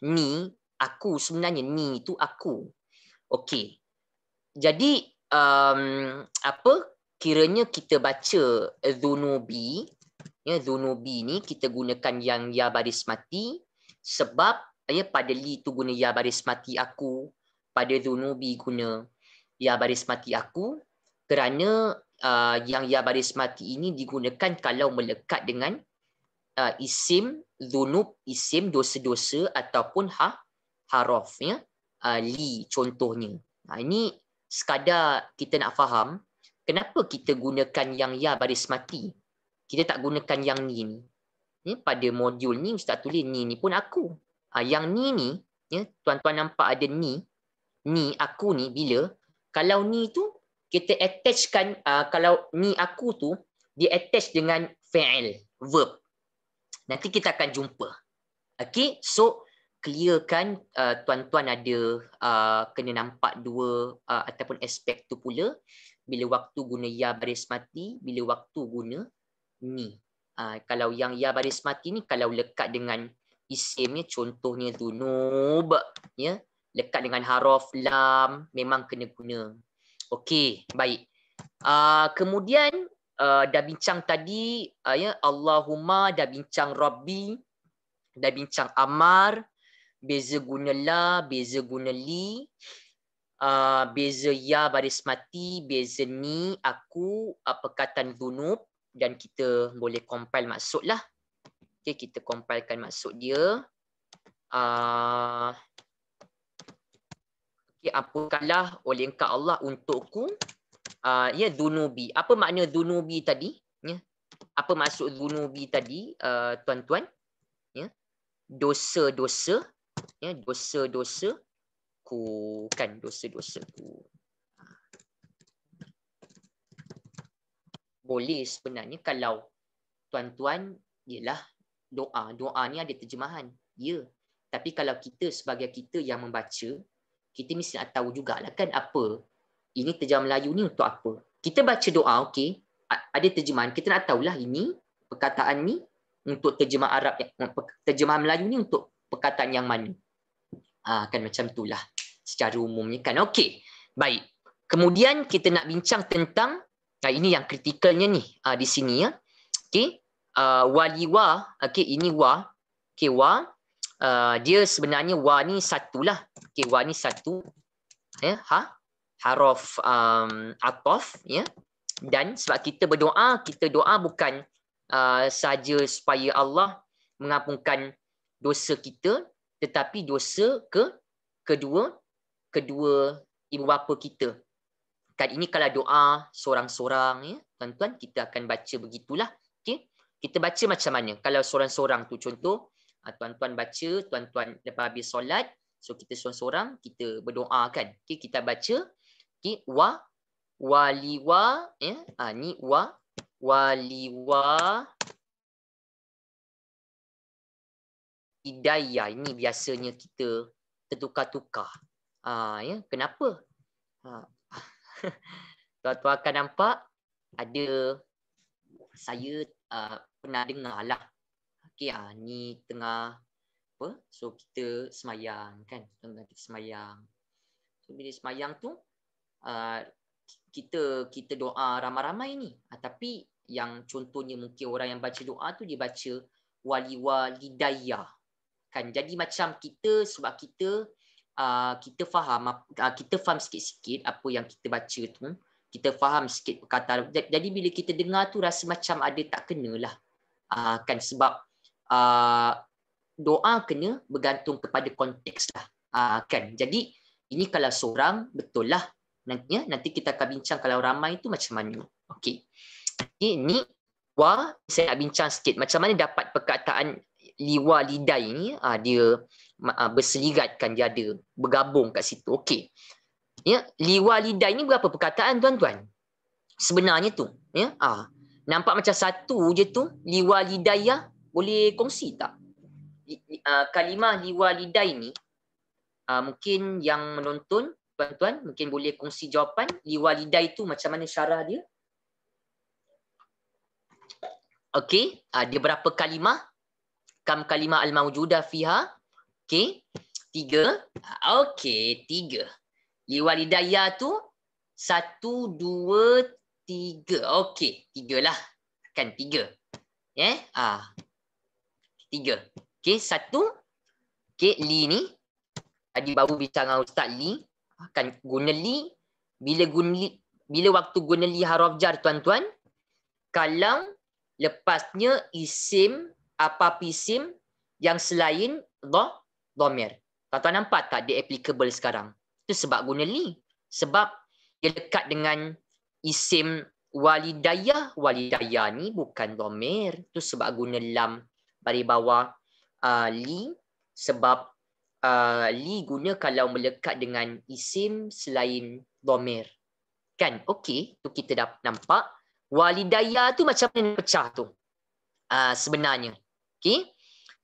ni, aku sebenarnya ni itu aku. Okey. Jadi, um, apa, kiranya kita baca Zunubi, ya, Zunubi ni kita gunakan yang ya baris mati, sebab ya pada li tu guna ya baris mati aku pada zunubi guna ya baris mati aku kerana uh, yang ya baris mati ini digunakan kalau melekat dengan uh, isim zunub isim dosa-dosa ataupun ha haraf ya uh, li contohnya nah, ini sekadar kita nak faham kenapa kita gunakan yang ya baris mati kita tak gunakan yang ni ya, pada modul ni ustaz tulis ni ni pun aku. Ha, yang ni ni ya tuan-tuan nampak ada ni ni aku ni bila kalau ni tu kita attachkan uh, kalau ni aku tu dia attach dengan fa'il verb nanti kita akan jumpa okey so clearkan uh, tuan-tuan ada uh, kena nampak dua uh, ataupun aspek tu pula bila waktu guna ya baris mati bila waktu guna ni Ah, kalau yang ya baris mati ni kalau lekat dengan isimnya contohnya dunub ya lekat dengan harof lam memang kena guna okey baik uh, kemudian uh, dah bincang tadi uh, ya Allahumma dah bincang rabbi dah bincang amar beza guna la beza guna li uh, beza ya baris mati beza ni aku uh, perkataan dunub dan kita boleh compile maksud lah. Okay, kita compilekan maksud dia. Uh, okay, apakahlah oleh engkau Allah untukku uh, ya yeah, dunubi. Apa makna dunubi tadi? Yeah. Apa maksud dunubi tadi ah, tuan-tuan? Uh, Dosa-dosa ya dosa-dosa ku kan dosa-dosa ku. boleh sebenarnya kalau tuan-tuan ialah doa. Doa ni ada terjemahan. Ya. Tapi kalau kita sebagai kita yang membaca, kita mesti nak tahu jugalah kan apa. Ini terjemah Melayu ni untuk apa. Kita baca doa, okey. Ada terjemahan. Kita nak tahulah ini perkataan ni untuk terjemah Arab terjemah Melayu ni untuk perkataan yang mana. Ha, kan macam itulah secara umumnya kan. Okey. Baik. Kemudian kita nak bincang tentang Nah ini yang kritikalnya ni uh, di sini ya. Okey. Uh, ah, wali wa, okey ini wa, okey wa. Uh, dia sebenarnya wa ni satulah. Okey wa ni satu. Ya, yeah, ha. Haraf um, ataf ya. Yeah. Dan sebab kita berdoa, kita doa bukan uh, saja supaya Allah mengampunkan dosa kita tetapi dosa ke kedua kedua ibu bapa kita kali ini kalau doa seorang-seorang ya tuan-tuan kita akan baca begitulah okey kita baca macam mana kalau seorang-seorang tu contoh ah, tuan-tuan baca tuan-tuan lepas habis solat so kita seorang-seorang kita berdoa kan okey kita baca okey wa waliwa ya eh, ah, ha, ni wa waliwa idaya, ini biasanya kita tertukar-tukar ha, ya kenapa tuan-tuan akan nampak ada saya uh, pernah dengar lah. Okay, uh, ni tengah apa? So kita semayang kan? tuan kita semayang. So bila semayang tu uh, kita kita doa ramai-ramai ni. Uh, tapi yang contohnya mungkin orang yang baca doa tu dia baca wali daya Kan jadi macam kita sebab kita Ah, kita faham uh, kita faham sikit-sikit apa yang kita baca tu kita faham sikit perkataan jadi bila kita dengar tu rasa macam ada tak kenalah uh, ah, kan sebab uh, doa kena bergantung kepada konteks lah uh, kan jadi ini kalau seorang betul lah nantinya nanti kita akan bincang kalau ramai tu macam mana okey ini wa saya nak bincang sikit macam mana dapat perkataan liwa lidai ni uh, dia Ah, berseligatkan dia ada bergabung kat situ okey ya liwalidai ni berapa perkataan tuan-tuan sebenarnya tu ya ah nampak macam satu je tu liwalidaya boleh kongsi tak uh, kalimah liwalidai ni ah, mungkin yang menonton tuan-tuan mungkin boleh kongsi jawapan liwalidai tu macam mana syarah dia okey ada berapa kalimah kam kalimah al-maujudah fiha Okay, Tiga. Ah, okay, Tiga. Liwalidaya tu. Satu, dua, tiga. Okay, Tiga lah. Kan tiga. Yeah, Ah. Tiga. Okay Satu. Okay Li ni. Tadi baru bincang dengan Ustaz Li. Kan guna Li. Bila guna Li. Bila waktu guna Li Harof Jar tuan-tuan. Kalau lepasnya isim. Apa pisim yang selain dhah domir. Tuan-tuan nampak tak dia applicable sekarang? Itu sebab guna li. Sebab dia dekat dengan isim walidayah. Walidayah ni bukan domir. Itu sebab guna lam dari bawah uh, li. Sebab uh, li guna kalau melekat dengan isim selain domir. Kan? Okey. tu kita dah nampak. Walidayah tu macam mana pecah tu? Uh, sebenarnya. Okey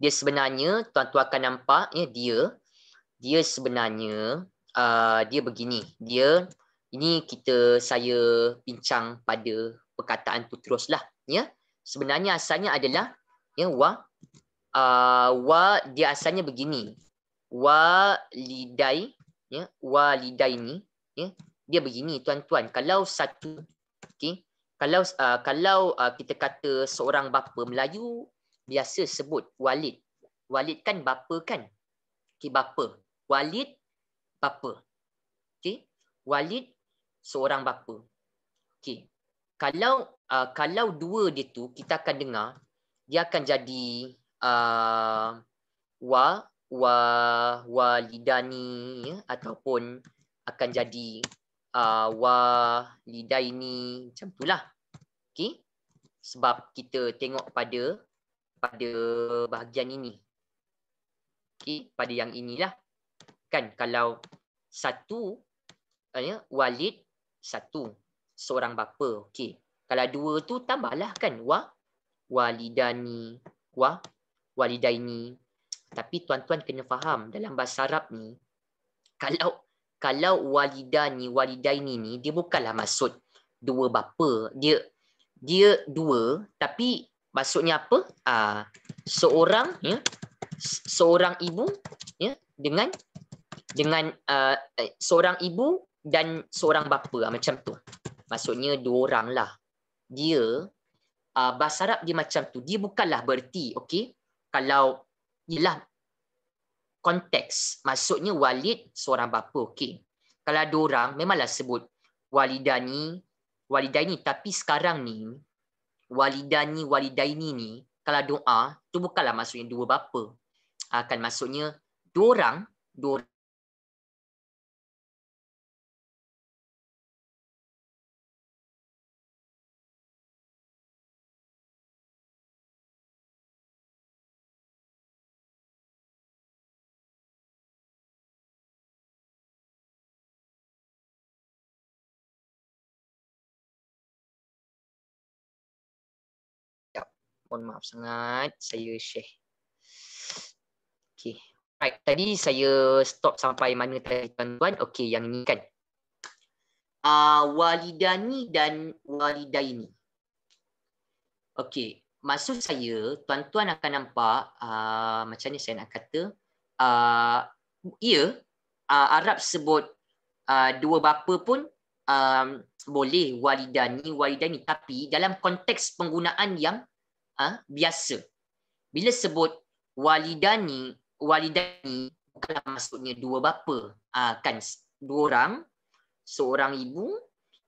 dia sebenarnya tuan-tuan akan nampak ya dia dia sebenarnya uh, dia begini dia ini kita saya bincang pada perkataan tu teruslah ya sebenarnya asalnya adalah ya wa uh, wa dia asalnya begini wa lidai ya wa lidai ni ya dia begini tuan-tuan kalau satu okey kalau uh, kalau uh, kita kata seorang bapa Melayu biasa sebut walid. Walid kan bapa kan? Okey, bapa. Walid, bapa. Okey, walid, seorang bapa. Okey, kalau uh, kalau dua dia tu kita akan dengar, dia akan jadi uh, wa wa walidani ya? ataupun akan jadi uh, ah, wa lidaini macam lah, Okey. Sebab kita tengok pada pada bahagian ini. Okey, pada yang inilah. Kan kalau satu ya walid satu seorang bapa. Okey. Kalau dua tu tambahlah kan wa walidani wa walidaini. Tapi tuan-tuan kena faham dalam bahasa Arab ni kalau kalau walidani walidaini ni dia bukanlah maksud dua bapa. Dia dia dua tapi maksudnya apa uh, seorang ya seorang ibu ya dengan dengan uh, seorang ibu dan seorang bapa ah, macam tu maksudnya dua orang lah dia uh, bahasa Arab dia macam tu dia bukanlah berarti okey kalau ialah konteks maksudnya walid seorang bapa okey kalau dua orang memanglah sebut walidani walidaini tapi sekarang ni walidani walidaini ni kalau doa tu bukanlah maksudnya dua bapa akan ah, maksudnya dua orang dua mohon maaf sangat saya share. Okey. Right, tadi saya stop sampai mana tadi tuan-tuan? Okey, yang ni kan. Uh, walidani dan walidaini. Okey, maksud saya tuan-tuan akan nampak uh, macam ni saya nak kata uh, ya yeah, uh, ah, Arab sebut uh, dua bapa pun um, boleh walidani walidani tapi dalam konteks penggunaan yang ah ha, biasa. Bila sebut walidani, walidani bukanlah maksudnya dua bapa. Ah ha, kan dua orang, seorang ibu,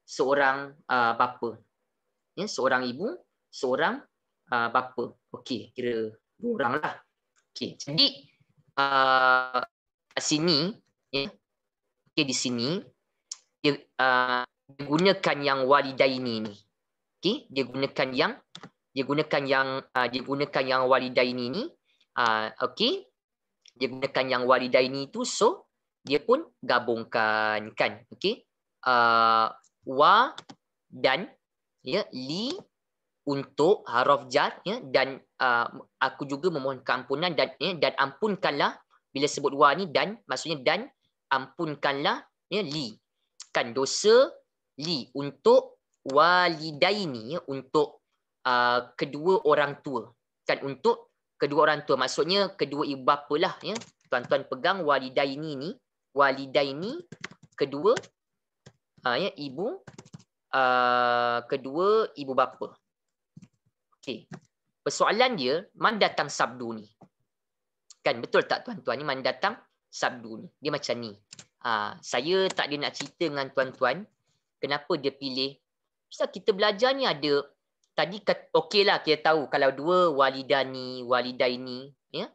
seorang uh, bapa. Ya, seorang ibu, seorang uh, bapa. Okey, kira dua orang lah. Okey, jadi ah uh, sini ya. Okey di sini dia uh, gunakan yang walidaini ni. Okey, dia gunakan yang dia gunakan yang uh, dia gunakan yang walidaini ni uh, ah, okey dia gunakan yang walidaini tu so dia pun gabungkan kan okey uh, ah, wa dan ya li untuk harof jar ya dan uh, aku juga memohon keampunan dan ya, dan ampunkanlah bila sebut wa ni dan maksudnya dan ampunkanlah ya li kan dosa li untuk walidaini ya untuk Uh, kedua orang tua kan untuk kedua orang tua maksudnya kedua ibu bapa lah ya tuan-tuan pegang walidaini ni walidaini kedua uh, ya ibu uh, kedua ibu bapa okey persoalan dia mana datang sabdu ni kan betul tak tuan-tuan ni mana datang sabdu ni dia macam ni uh, saya tak dia nak cerita dengan tuan-tuan kenapa dia pilih kita belajar ni ada tadi okeylah kita tahu kalau dua walidani walidaini ya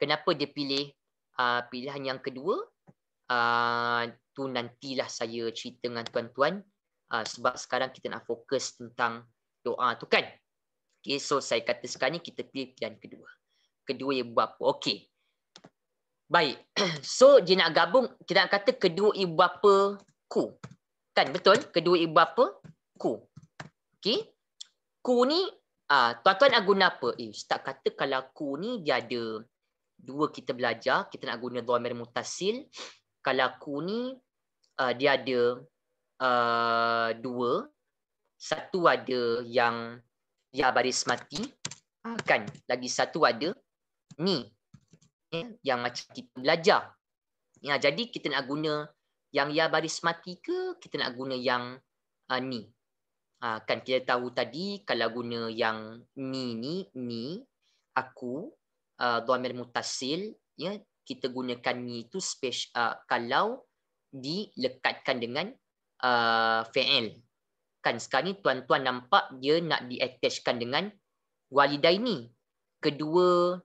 kenapa dia pilih uh, pilihan yang kedua uh, tu nantilah saya cerita dengan tuan-tuan uh, sebab sekarang kita nak fokus tentang doa tu kan okey so saya kata sekarang ni kita pilih pilihan kedua kedua ibu bapa okey baik so dia nak gabung kita nak kata kedua ibu bapa ku kan betul kedua ibu bapa ku okay? ku ni ah tuan-tuan nak guna apa? Eh, tak kata kalau ku ni dia ada dua kita belajar, kita nak guna dhamir mutasil. Kalau ku ni uh, dia ada uh, dua. Satu ada yang ya baris mati. Ah, kan? Lagi satu ada ni. Ya, yang macam kita belajar. Ya, jadi kita nak guna yang ya baris mati ke kita nak guna yang uh, ni? Ha, kan kita tahu tadi kalau guna yang ni ni ni aku uh, dhamir mutasil ya kita gunakan ni itu uh, ha, kalau dilekatkan dengan uh, fi'il kan sekarang ni tuan-tuan nampak dia nak diattachkan dengan walidaini kedua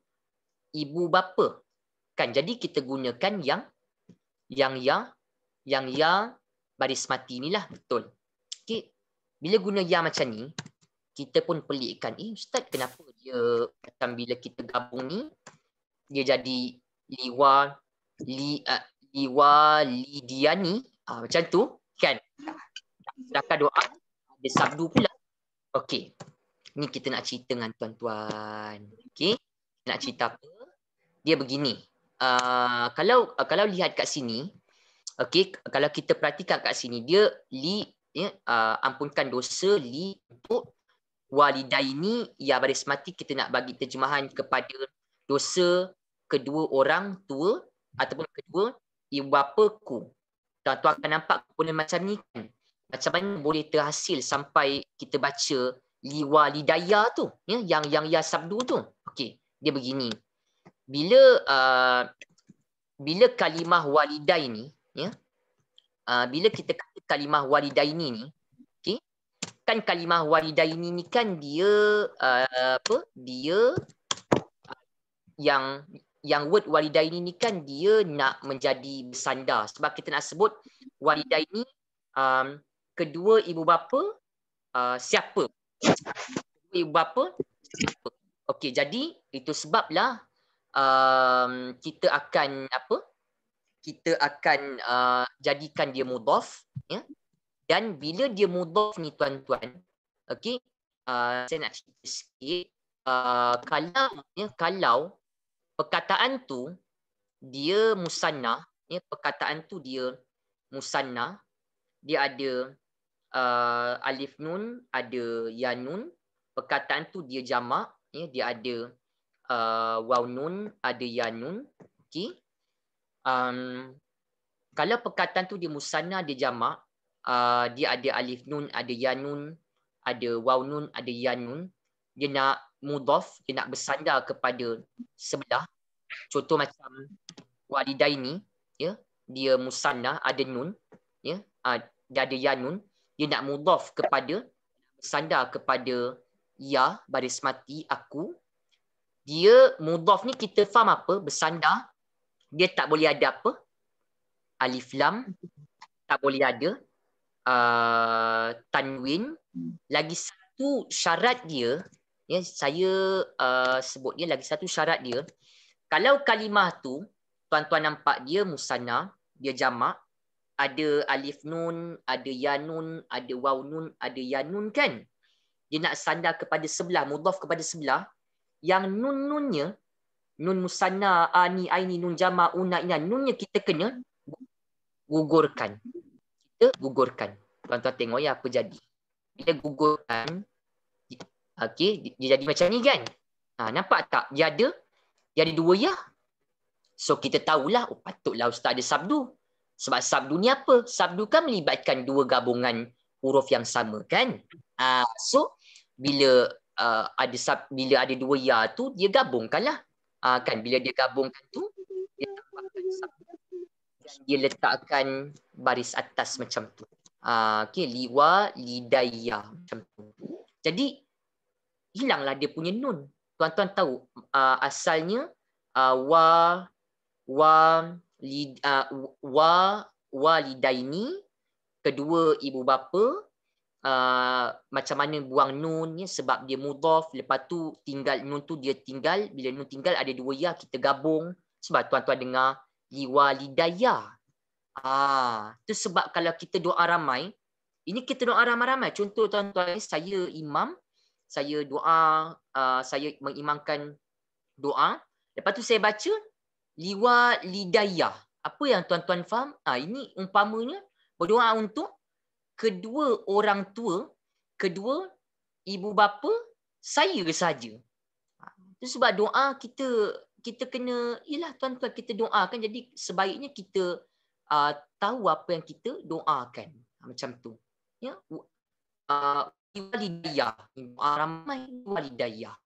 ibu bapa kan jadi kita gunakan yang yang ya yang ya baris mati inilah betul okey bila guna ya macam ni, kita pun pelikkan, eh Ustaz kenapa dia macam bila kita gabung ni, dia jadi liwa, li, uh, liwa lidiani, uh, macam tu kan. Sedangkan doa, ada sabdu pula. Okey, ni kita nak cerita dengan tuan-tuan. Okey, nak cerita apa? Dia begini. Uh, kalau uh, kalau lihat kat sini, okey, kalau kita perhatikan kat sini, dia li, ya, uh, ampunkan dosa li untuk walidaini ya baris mati kita nak bagi terjemahan kepada dosa kedua orang tua ataupun kedua ibu bapaku. Tuan, tuan akan nampak kumpulan macam ni kan. Macam mana boleh terhasil sampai kita baca li walidaya tu. Ya, yang yang ya sabdu tu. Okey, dia begini. Bila uh, bila kalimah walidai ni, ya, Ah, bila kita kata kalimah walidaini ni okey kan kalimah walidaini ni kan dia uh, apa dia yang yang word walidaini ni kan dia nak menjadi bersandar sebab kita nak sebut walidaini um, kedua ibu bapa uh, siapa kedua ibu bapa siapa okey jadi itu sebablah um, kita akan apa kita akan uh, jadikan dia mudhaf ya dan bila dia mudhaf ni tuan-tuan okey uh, saya nak cerita sikit uh, kalau ya, kalau perkataan tu dia musanna ya perkataan tu dia musanna dia ada uh, alif nun ada ya nun perkataan tu dia jamak ya dia ada uh, waw nun ada ya nun okay um, kalau perkataan tu di musanna dia jamak uh, dia ada alif nun ada ya nun ada waw nun ada ya nun dia nak mudhaf dia nak bersandar kepada sebelah contoh macam walidaini ya yeah? dia musanna ada nun ya uh, dia ada ya nun dia nak mudhaf kepada bersandar kepada ya baris mati aku dia mudhaf ni kita faham apa bersandar dia tak boleh ada apa alif lam tak boleh ada uh, tanwin lagi satu syarat dia ya saya uh, sebut dia lagi satu syarat dia kalau kalimah tu tuan-tuan nampak dia musanna dia jamak ada alif nun ada ya nun ada waw nun ada ya nun kan dia nak sandar kepada sebelah mudhaf kepada sebelah yang nun-nunnya nun musanna ani aini nun jama una ina nunnya kita kena gugurkan kita gugurkan tuan-tuan tengok ya apa jadi bila gugurkan okey dia jadi macam ni kan ha, nampak tak dia ada dia ada dua ya so kita tahulah oh, patutlah ustaz ada sabdu sebab sabdu ni apa sabdu kan melibatkan dua gabungan huruf yang sama kan ha, so bila uh, ada sab, bila ada dua ya tu dia gabungkanlah Uh, kan bila dia gabungkan tu dia tambahkan dan dia letakkan baris atas macam tu. Ah uh, okey liwa lidaya macam tu. Jadi hilanglah dia punya nun. Tuan-tuan tahu uh, asalnya uh, wa wa li, uh, wa walidaini kedua ibu bapa Uh, macam mana buang nun ni sebab dia mudhaf lepas tu tinggal nun tu dia tinggal bila nun tinggal ada dua ya kita gabung sebab tuan-tuan dengar liwalidaya ah tu sebab kalau kita doa ramai ini kita doa ramai-ramai contoh tuan-tuan eh, saya imam saya doa uh, saya mengimamkan doa lepas tu saya baca liwalidaya apa yang tuan-tuan faham ah ini umpamanya berdoa untuk kedua orang tua, kedua ibu bapa saya saja. Ha, itu sebab doa kita kita kena ialah tuan-tuan kita doakan jadi sebaiknya kita uh, tahu apa yang kita doakan ha, macam tu. Ya. Uh, walidayah doa ah, ramai walidayah.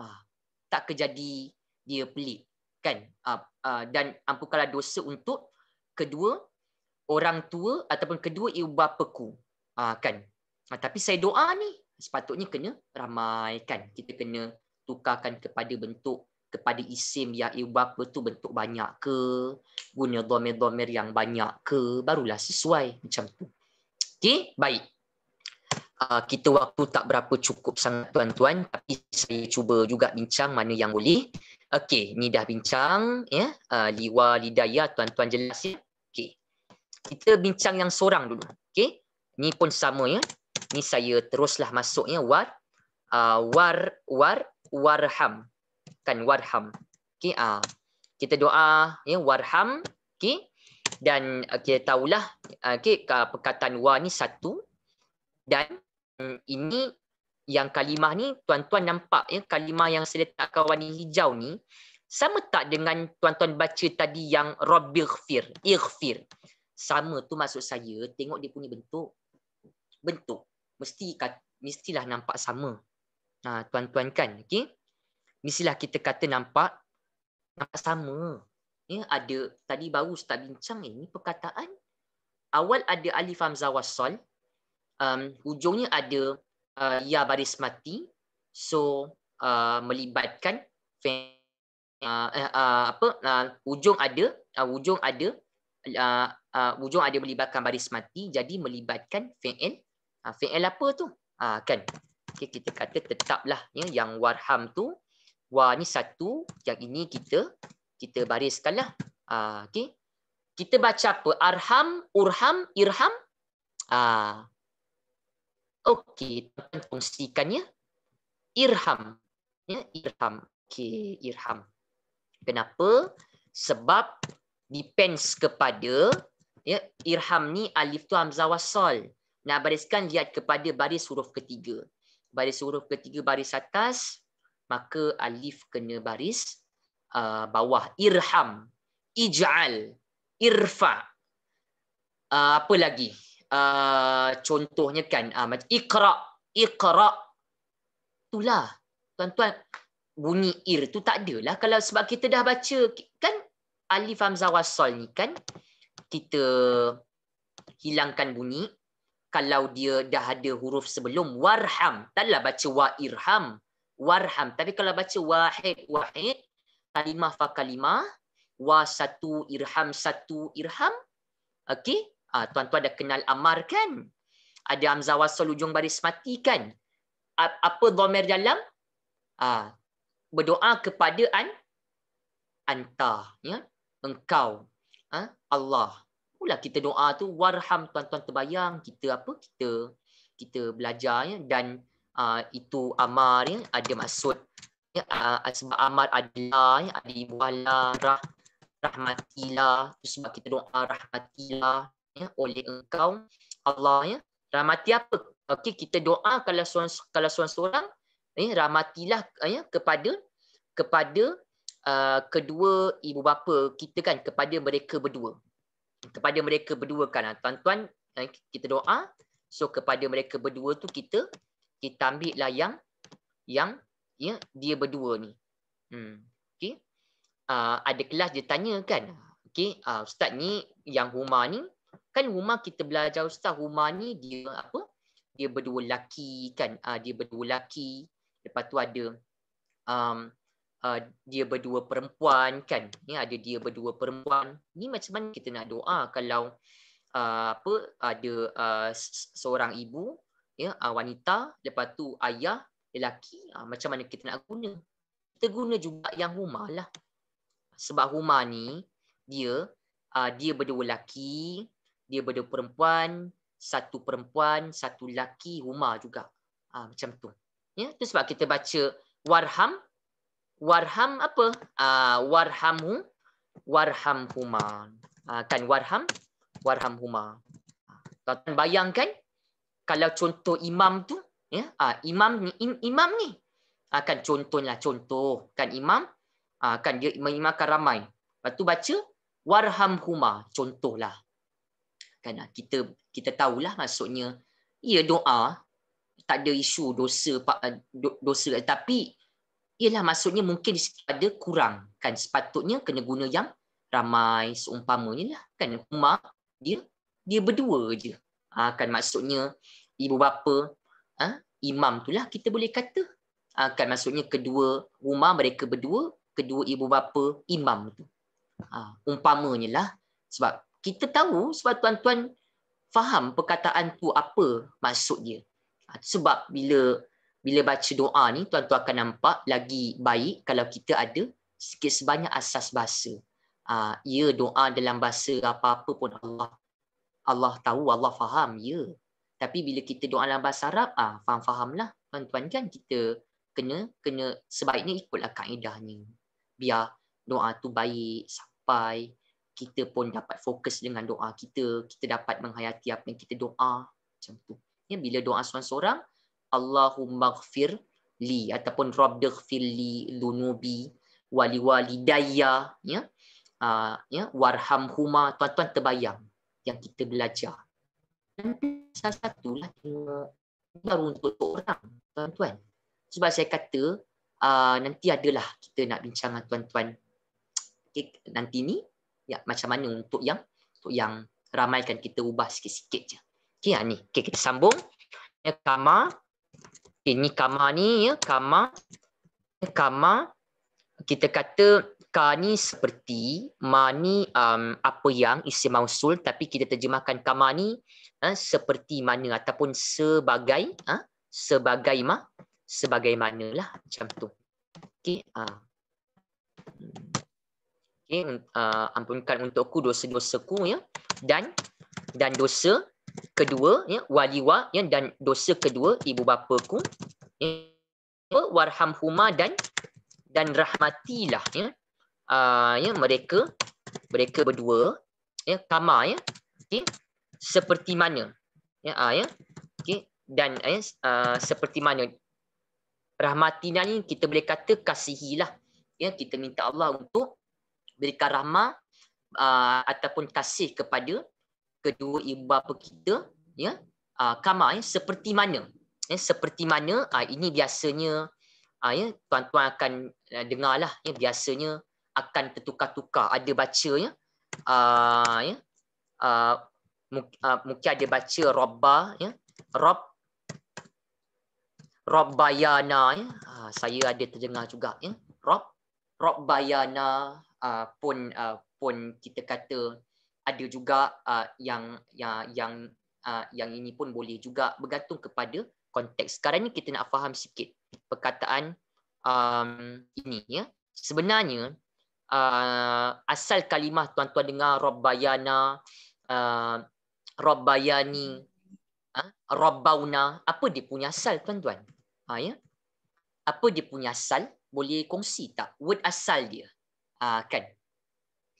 Ha, tak kejadi dia pelik kan uh, uh, dan ampunkanlah dosa untuk kedua orang tua ataupun kedua ibu bapaku. Ha, ah, kan? Ha, tapi saya doa ni sepatutnya kena ramaikan. Kita kena tukarkan kepada bentuk kepada isim yang ibu bapa tu bentuk banyak ke, guna domer-domer yang banyak ke, barulah sesuai macam tu. Okay baik. Uh, kita waktu tak berapa cukup sangat tuan-tuan tapi saya cuba juga bincang mana yang boleh. Okey, ni dah bincang ya. Yeah. Uh, liwa lidaya tuan-tuan jelas ya kita bincang yang seorang dulu. Okey. Ni pun sama ya. Ni saya teruslah masuknya war uh, war war warham. Kan warham. Okey. Uh, kita doa ya warham. Okey. Dan uh, kita tahulah okey uh, perkataan war ni satu dan um, ini yang kalimah ni tuan-tuan nampak ya kalimah yang saya kawan warna hijau ni sama tak dengan tuan-tuan baca tadi yang rabbighfir ighfir sama tu maksud saya tengok dia punya bentuk bentuk mesti mestilah nampak sama ha tuan-tuan kan okey mestilah kita kata nampak nampak sama ya ada tadi baru start bincang ini perkataan awal ada alif hamzah wasal um hujungnya ada uh, ya baris mati so uh, melibatkan uh, eh, uh, apa uh, hujung ada uh, ada uh, Ah, ujung ada melibatkan baris mati jadi melibatkan fi'il uh, fi'il apa tu uh, kan okay, kita kata tetaplah ya yang warham tu wa ni satu yang ini kita kita bariskanlah uh, okey kita baca apa arham urham irham ah uh, okey tuan kongsikannya irham ya irham okey irham kenapa sebab depends kepada ya irham ni alif tu hamzah wasal nak bariskan lihat kepada baris huruf ketiga baris huruf ketiga baris atas maka alif kena baris uh, bawah irham ij'al irfa uh, apa lagi uh, contohnya kan uh, macam iqra iqra itulah tuan-tuan bunyi ir tu tak adalah kalau sebab kita dah baca kan alif hamzah wasal ni kan kita hilangkan bunyi kalau dia dah ada huruf sebelum warham taklah baca wa irham warham tapi kalau baca wahid wahid kalimah fa kalimah wa satu irham satu irham okey ah tuan-tuan dah kenal amar kan ada hamzah wasal ujung baris mati kan apa dhamir dalam ah berdoa kepada an anta ya engkau Ha? Allah. Pula kita doa tu warham tuan-tuan terbayang kita apa kita kita belajar ya dan uh, itu amar ya ada maksud ya uh, sebab amar adalah ya ada wala rah, rahmatilah itu sebab kita doa rahmatilah ya oleh engkau Allah ya rahmati apa okey kita doa kalau seorang kalau seorang-seorang ya rahmatilah ya kepada kepada Uh, kedua ibu bapa kita kan kepada mereka berdua. Kepada mereka berdua kan. Ah, tuan-tuan, eh, kita doa. So kepada mereka berdua tu kita kita ambil lah yang yang ya, dia berdua ni. Hmm. Okay. Uh, ah, ada kelas dia tanya kan. Okay, uh, ah, Ustaz ni yang Huma ni. Kan Huma kita belajar Ustaz Huma ni dia apa? Dia berdua laki kan. Uh, dia berdua laki. Lepas tu ada um, uh, dia berdua perempuan kan ya ada dia berdua perempuan ni macam mana kita nak doa kalau uh, apa ada uh, seorang ibu ya uh, wanita lepas tu ayah lelaki uh, macam mana kita nak guna kita guna juga yang rumah lah sebab rumah ni dia uh, dia berdua lelaki dia berdua perempuan satu perempuan satu lelaki rumah juga uh, macam tu ya tu sebab kita baca warham warham apa? Uh, warhamu, warham huma. Uh, ah, kan warham, warham huma. Kau ah, kan bayangkan kalau contoh imam tu, ya, uh, imam ni, im, imam ni akan uh, contohlah contoh kan imam uh, kan dia mengimamkan ramai. Lepas tu baca warham huma contohlah. Kan uh, kita kita tahulah maksudnya ia doa tak ada isu dosa dosa tapi ialah maksudnya mungkin di ada kurang kan sepatutnya kena guna yang ramai seumpamanya lah kan rumah dia dia berdua je ha, kan maksudnya ibu bapa ha, imam itulah kita boleh kata ha, kan maksudnya kedua rumah mereka berdua kedua ibu bapa imam tu ha, umpamanya lah sebab kita tahu sebab tuan-tuan faham perkataan tu apa maksud dia ha, sebab bila bila baca doa ni tuan-tuan akan nampak lagi baik kalau kita ada sikit sebanyak asas bahasa. Ah uh, ya doa dalam bahasa apa-apa pun Allah Allah tahu Allah faham ya. Tapi bila kita doa dalam bahasa Arab ah uh, faham lah. tuan-tuan kan kita kena kena sebaiknya ikutlah kaedahnya. Biar doa tu baik sampai kita pun dapat fokus dengan doa kita, kita dapat menghayati apa yang kita doa macam tu. Ya bila doa seorang-seorang Allahumma ghafir li ataupun rabbi ghafir li dunubi wali walidayya ya uh, ya warham huma tuan-tuan terbayang yang kita belajar nanti salah satulah tengok baru untuk orang tuan-tuan sebab saya kata uh, nanti adalah kita nak bincang tuan-tuan okay, nanti ni ya macam mana untuk yang untuk yang ramaikan kita ubah sikit-sikit je okey ah, ni okey kita sambung ya kama Okey, ni kama ni ya, kama kama kita kata ka ni seperti ma ni um, apa yang isi mausul tapi kita terjemahkan kama ni eh, seperti mana ataupun sebagai eh, sebagai ma sebagai manalah macam tu. Okey, uh. Ha. okay, uh, ampunkan untukku dosa-dosaku ya dan dan dosa kedua ya wali wa ya dan dosa kedua ibu bapaku ya, ya warhamhuma dan dan rahmatilah ya uh, ya mereka mereka berdua ya kama ya okay, seperti mana ya uh, ya okay, dan ya, uh, seperti mana rahmatina ni kita boleh kata kasihilah ya kita minta Allah untuk berikan rahmat uh, ataupun kasih kepada kedua ibu bapa kita ya uh, kamar ya, seperti mana ya, seperti mana uh, ini biasanya uh, ya tuan-tuan akan uh, dengarlah ya biasanya akan tertukar-tukar ada baca ya uh, ya uh, mungkin ada baca robba ya rob robbayana ya uh, saya ada terdengar juga ya rob robbayana uh, pun uh, pun kita kata ada juga uh, yang yang yang uh, yang ini pun boleh juga bergantung kepada konteks. Sekarang ni kita nak faham sikit perkataan um, ini ya. Sebenarnya uh, asal kalimah tuan-tuan dengar rabbayana uh, rabbayani uh, rabbauna apa dia punya asal tuan-tuan? Ha ya. Apa dia punya asal? Boleh kongsi tak word asal dia? Uh, kan.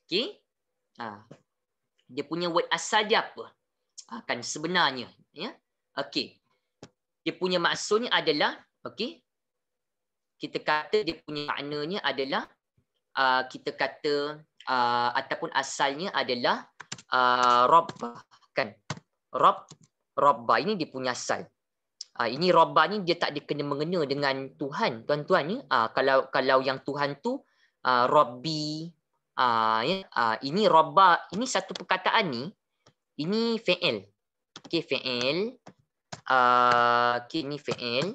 Okey. Ah. Uh dia punya word asal dia apa akan ah, sebenarnya ya okey dia punya maksudnya adalah okey kita kata dia punya maknanya adalah uh, kita kata uh, ataupun asalnya adalah uh, rob kan rob robba ini dia punya asal uh, ini robba ni dia tak ada kena mengena dengan tuhan tuan-tuan ya uh, kalau kalau yang tuhan tu uh, robbi Uh, uh, ini roba, ini satu perkataan ni, ini fa'il. Okey, fa'il. Uh, ah, okay, ini fa'il.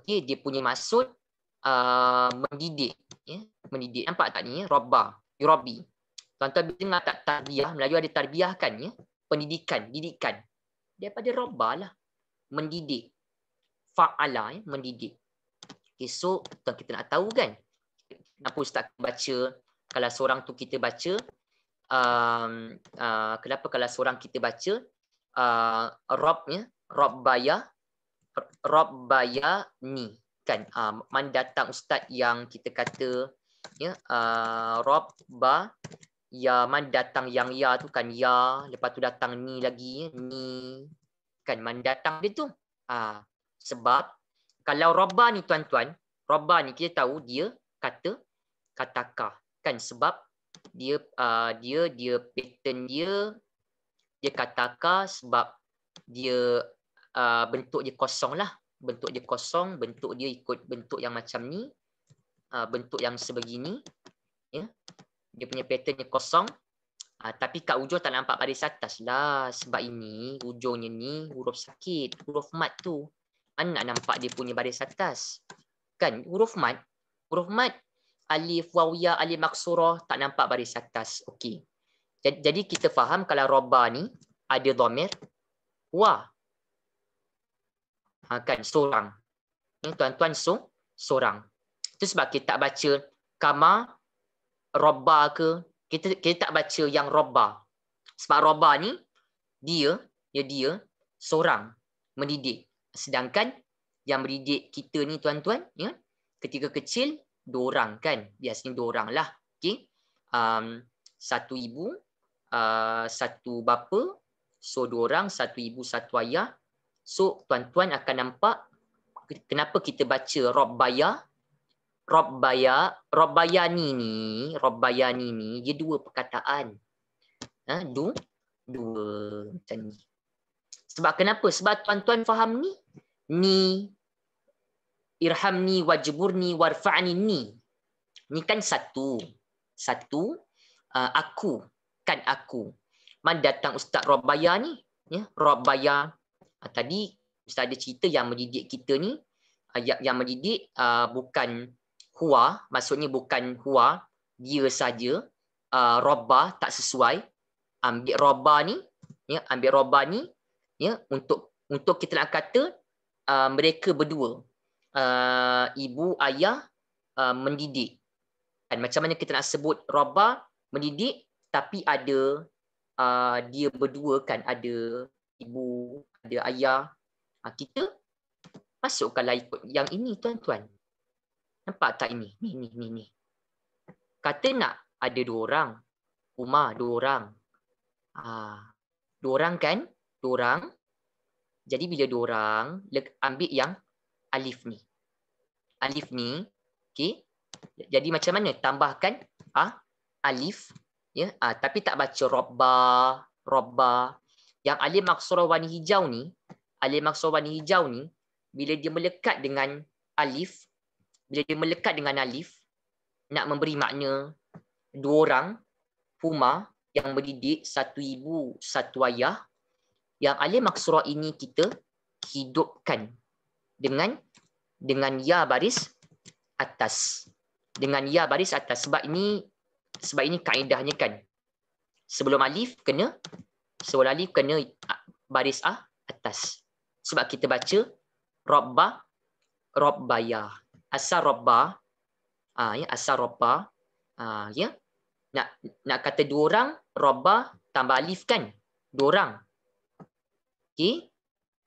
Okey, dia punya maksud uh, mendidik. Ya? Mendidik. Nampak tak ni? Robba. Yurabi. Tuan-tuan dengar tak tarbiyah Melayu ada tarbiyah kan? Ya? Pendidikan. Didikan. Daripada robba lah. Mendidik. Fa'ala. Ya? Mendidik. Okay, kita nak tahu kan? Kenapa Ustaz baca kalau seorang tu kita baca um, uh, kenapa kalau seorang kita baca uh, rob ya rob baya rob baya ni kan uh, ah, man datang ustaz yang kita kata ya uh, rob ba ya man datang yang ya tu kan ya lepas tu datang ni lagi ya, ni kan man datang dia tu uh, sebab kalau robba ni tuan-tuan robba ni kita tahu dia kata katakah kan sebab dia uh, dia dia pattern dia dia kataka sebab dia uh, bentuk dia kosong lah bentuk dia kosong bentuk dia ikut bentuk yang macam ni uh, bentuk yang sebegini ya yeah. dia punya pattern dia kosong uh, tapi kat ujung tak nampak baris atas lah sebab ini ujungnya ni huruf sakit huruf mat tu mana nampak dia punya baris atas kan huruf mat huruf mat alif wawiyah alif maksurah tak nampak baris atas okey jadi kita faham kalau roba ni ada dhamir wa ha, kan, seorang ni tuan-tuan so seorang itu sebab kita tak baca kama roba ke kita kita tak baca yang roba. sebab roba ni dia ya dia seorang mendidik sedangkan yang mendidik kita ni tuan-tuan ya ketika kecil dua orang kan biasanya dua orang lah okay um, satu ibu uh, satu bapa so dua orang satu ibu satu ayah so tuan-tuan akan nampak kenapa kita baca rob baya rob baya rob baya ni ni rob baya ni ni dia dua perkataan ha du dua macam ni sebab kenapa sebab tuan-tuan faham ni ni irhamni wajburni warfa'ni ni. Ni kan satu. Satu uh, aku kan aku. Man datang Ustaz Robaya ni, ya, Robaya. Uh, tadi Ustaz ada cerita yang mendidik kita ni uh, yang mendidik uh, bukan huwa, maksudnya bukan huwa dia saja uh, roba tak sesuai ambil roba ni ya ambil roba ni ya untuk untuk kita nak kata uh, mereka berdua uh, ibu ayah uh, mendidik. Kan macam mana kita nak sebut raba mendidik tapi ada uh, dia berdua kan ada ibu, ada ayah. Ha, kita masukkanlah ikut yang ini tuan-tuan. Nampak tak ini? Ni ni ni ni. Kata nak ada dua orang. Rumah dua orang. Ha, dua orang kan? Dua orang. Jadi bila dua orang, ambil yang alif ni. Alif ni, okey. Jadi macam mana? Tambahkan a ah, alif ya, a, ah, tapi tak baca robba, robba. Yang alif maksurah warna hijau ni, alif maksurah warna hijau ni bila dia melekat dengan alif, bila dia melekat dengan alif nak memberi makna dua orang huma yang mendidik satu ibu, satu ayah. Yang alif maksurah ini kita hidupkan dengan dengan ya baris atas dengan ya baris atas sebab ini sebab ini kaedahnya kan sebelum alif kena sebelum alif kena baris a atas sebab kita baca robba robbaya asar robba ah ya asal robba ah ya nak nak kata dua orang robba tambah alif kan dua orang okey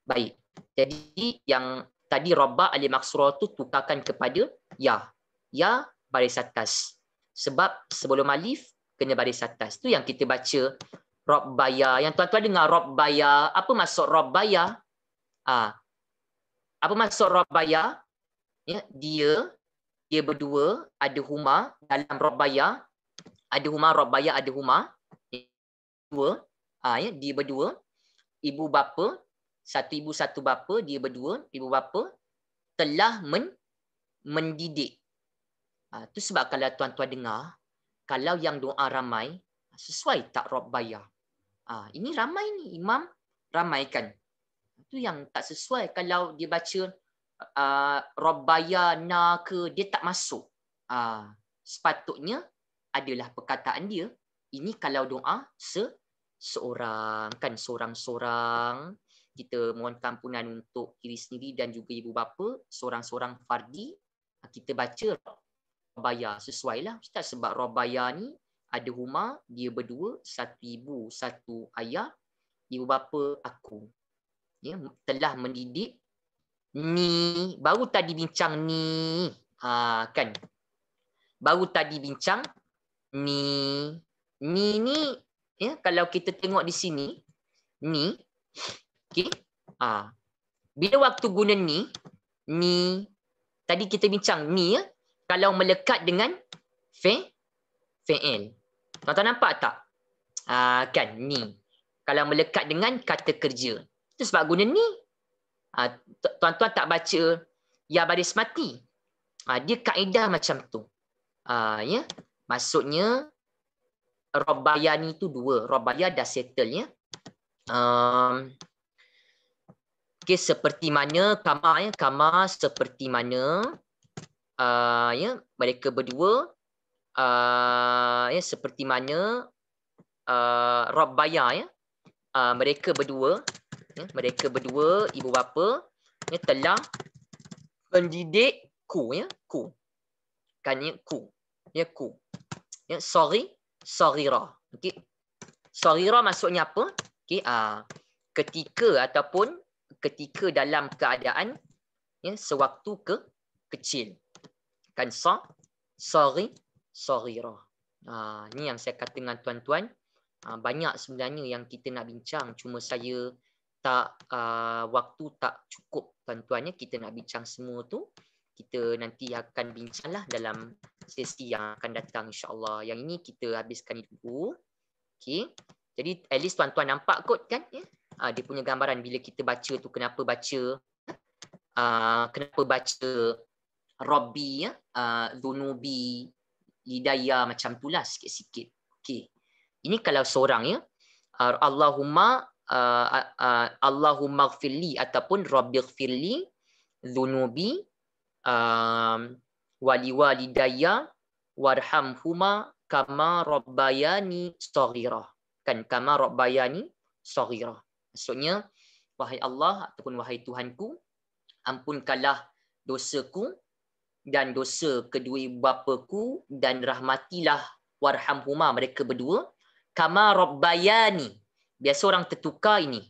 baik jadi yang tadi rabba alif maksurah tu tukarkan kepada ya ya baris atas sebab sebelum alif kena baris atas tu yang kita baca rabbaya yang tuan-tuan dengar rabbaya apa maksud rabbaya ah apa maksud rabbaya ya dia dia berdua ada huma dalam rabbaya ada huma rabbaya ada huma dua ah ya dia berdua ibu bapa satu ibu satu bapa dia berdua ibu bapa telah men, mendidik ha, tu sebab kalau tuan-tuan dengar kalau yang doa ramai ah, sesuai tak rob bayar ha, ini ramai ni imam ramai kan? Itu yang tak sesuai kalau dia baca uh, robbaya na ke dia tak masuk uh, sepatutnya adalah perkataan dia ini kalau doa se seorang kan seorang-seorang kita mohon ampunan untuk diri sendiri dan juga ibu bapa, seorang-seorang fardi, ah, kita baca Robaya sesuai lah Ustaz. Sebab Robaya ni ada Huma, dia berdua, satu ibu, satu ayah, ibu bapa aku. Ya, telah mendidik ni, baru tadi bincang ni, ha, kan? Baru tadi bincang ni, ni ni, ya, kalau kita tengok di sini, ni, Okay, Ha. Bila waktu guna ni, ni tadi kita bincang ni ya, kalau melekat dengan fe fe'il. Tuan-tuan nampak tak? Ha, kan ni. Kalau melekat dengan kata kerja. Itu sebab guna ni. Ha, tuan-tuan tak baca ya baris mati. Ha, dia kaedah macam tu. Ha, ya. Maksudnya robaya ni tu dua. Robaya dah settle ya. Um, Okay, seperti mana kama ya kama seperti mana uh, ya mereka berdua uh, ya seperti mana uh, Rob Baya ya uh, mereka berdua ya, mereka berdua ibu bapa ya, telah mendidik ku ya ku kan ya ku ya ku ya sorry sorira okey sorira maksudnya apa okey uh, ketika ataupun ketika dalam keadaan ya, sewaktu ke kecil. Kan sa, sorry, sorry roh. Ha, ini yang saya kata dengan tuan-tuan. Ha, banyak sebenarnya yang kita nak bincang. Cuma saya tak uh, waktu tak cukup tuan-tuannya kita nak bincang semua tu kita nanti akan bincanglah dalam sesi yang akan datang insyaallah yang ini kita habiskan dulu okey jadi at least tuan-tuan nampak kot kan ya uh, dia punya gambaran bila kita baca tu kenapa baca uh, kenapa baca Robbi ya uh, ah, Dunubi Lidaya macam itulah sikit-sikit. Okay, Ini kalau seorang ya. Uh, Allahumma uh, uh, Allahumma ghfirli ataupun Rabbi ghfirli dhunubi um, wali walidaya warhamhuma kama robbayani saghira. Kan kama robbayani saghira. Maksudnya, wahai Allah ataupun wahai Tuhanku, ampunkanlah dosaku dan dosa kedua ibu bapaku dan rahmatilah warhamhuma mereka berdua. Kama rabbayani. Biasa orang tertukar ini.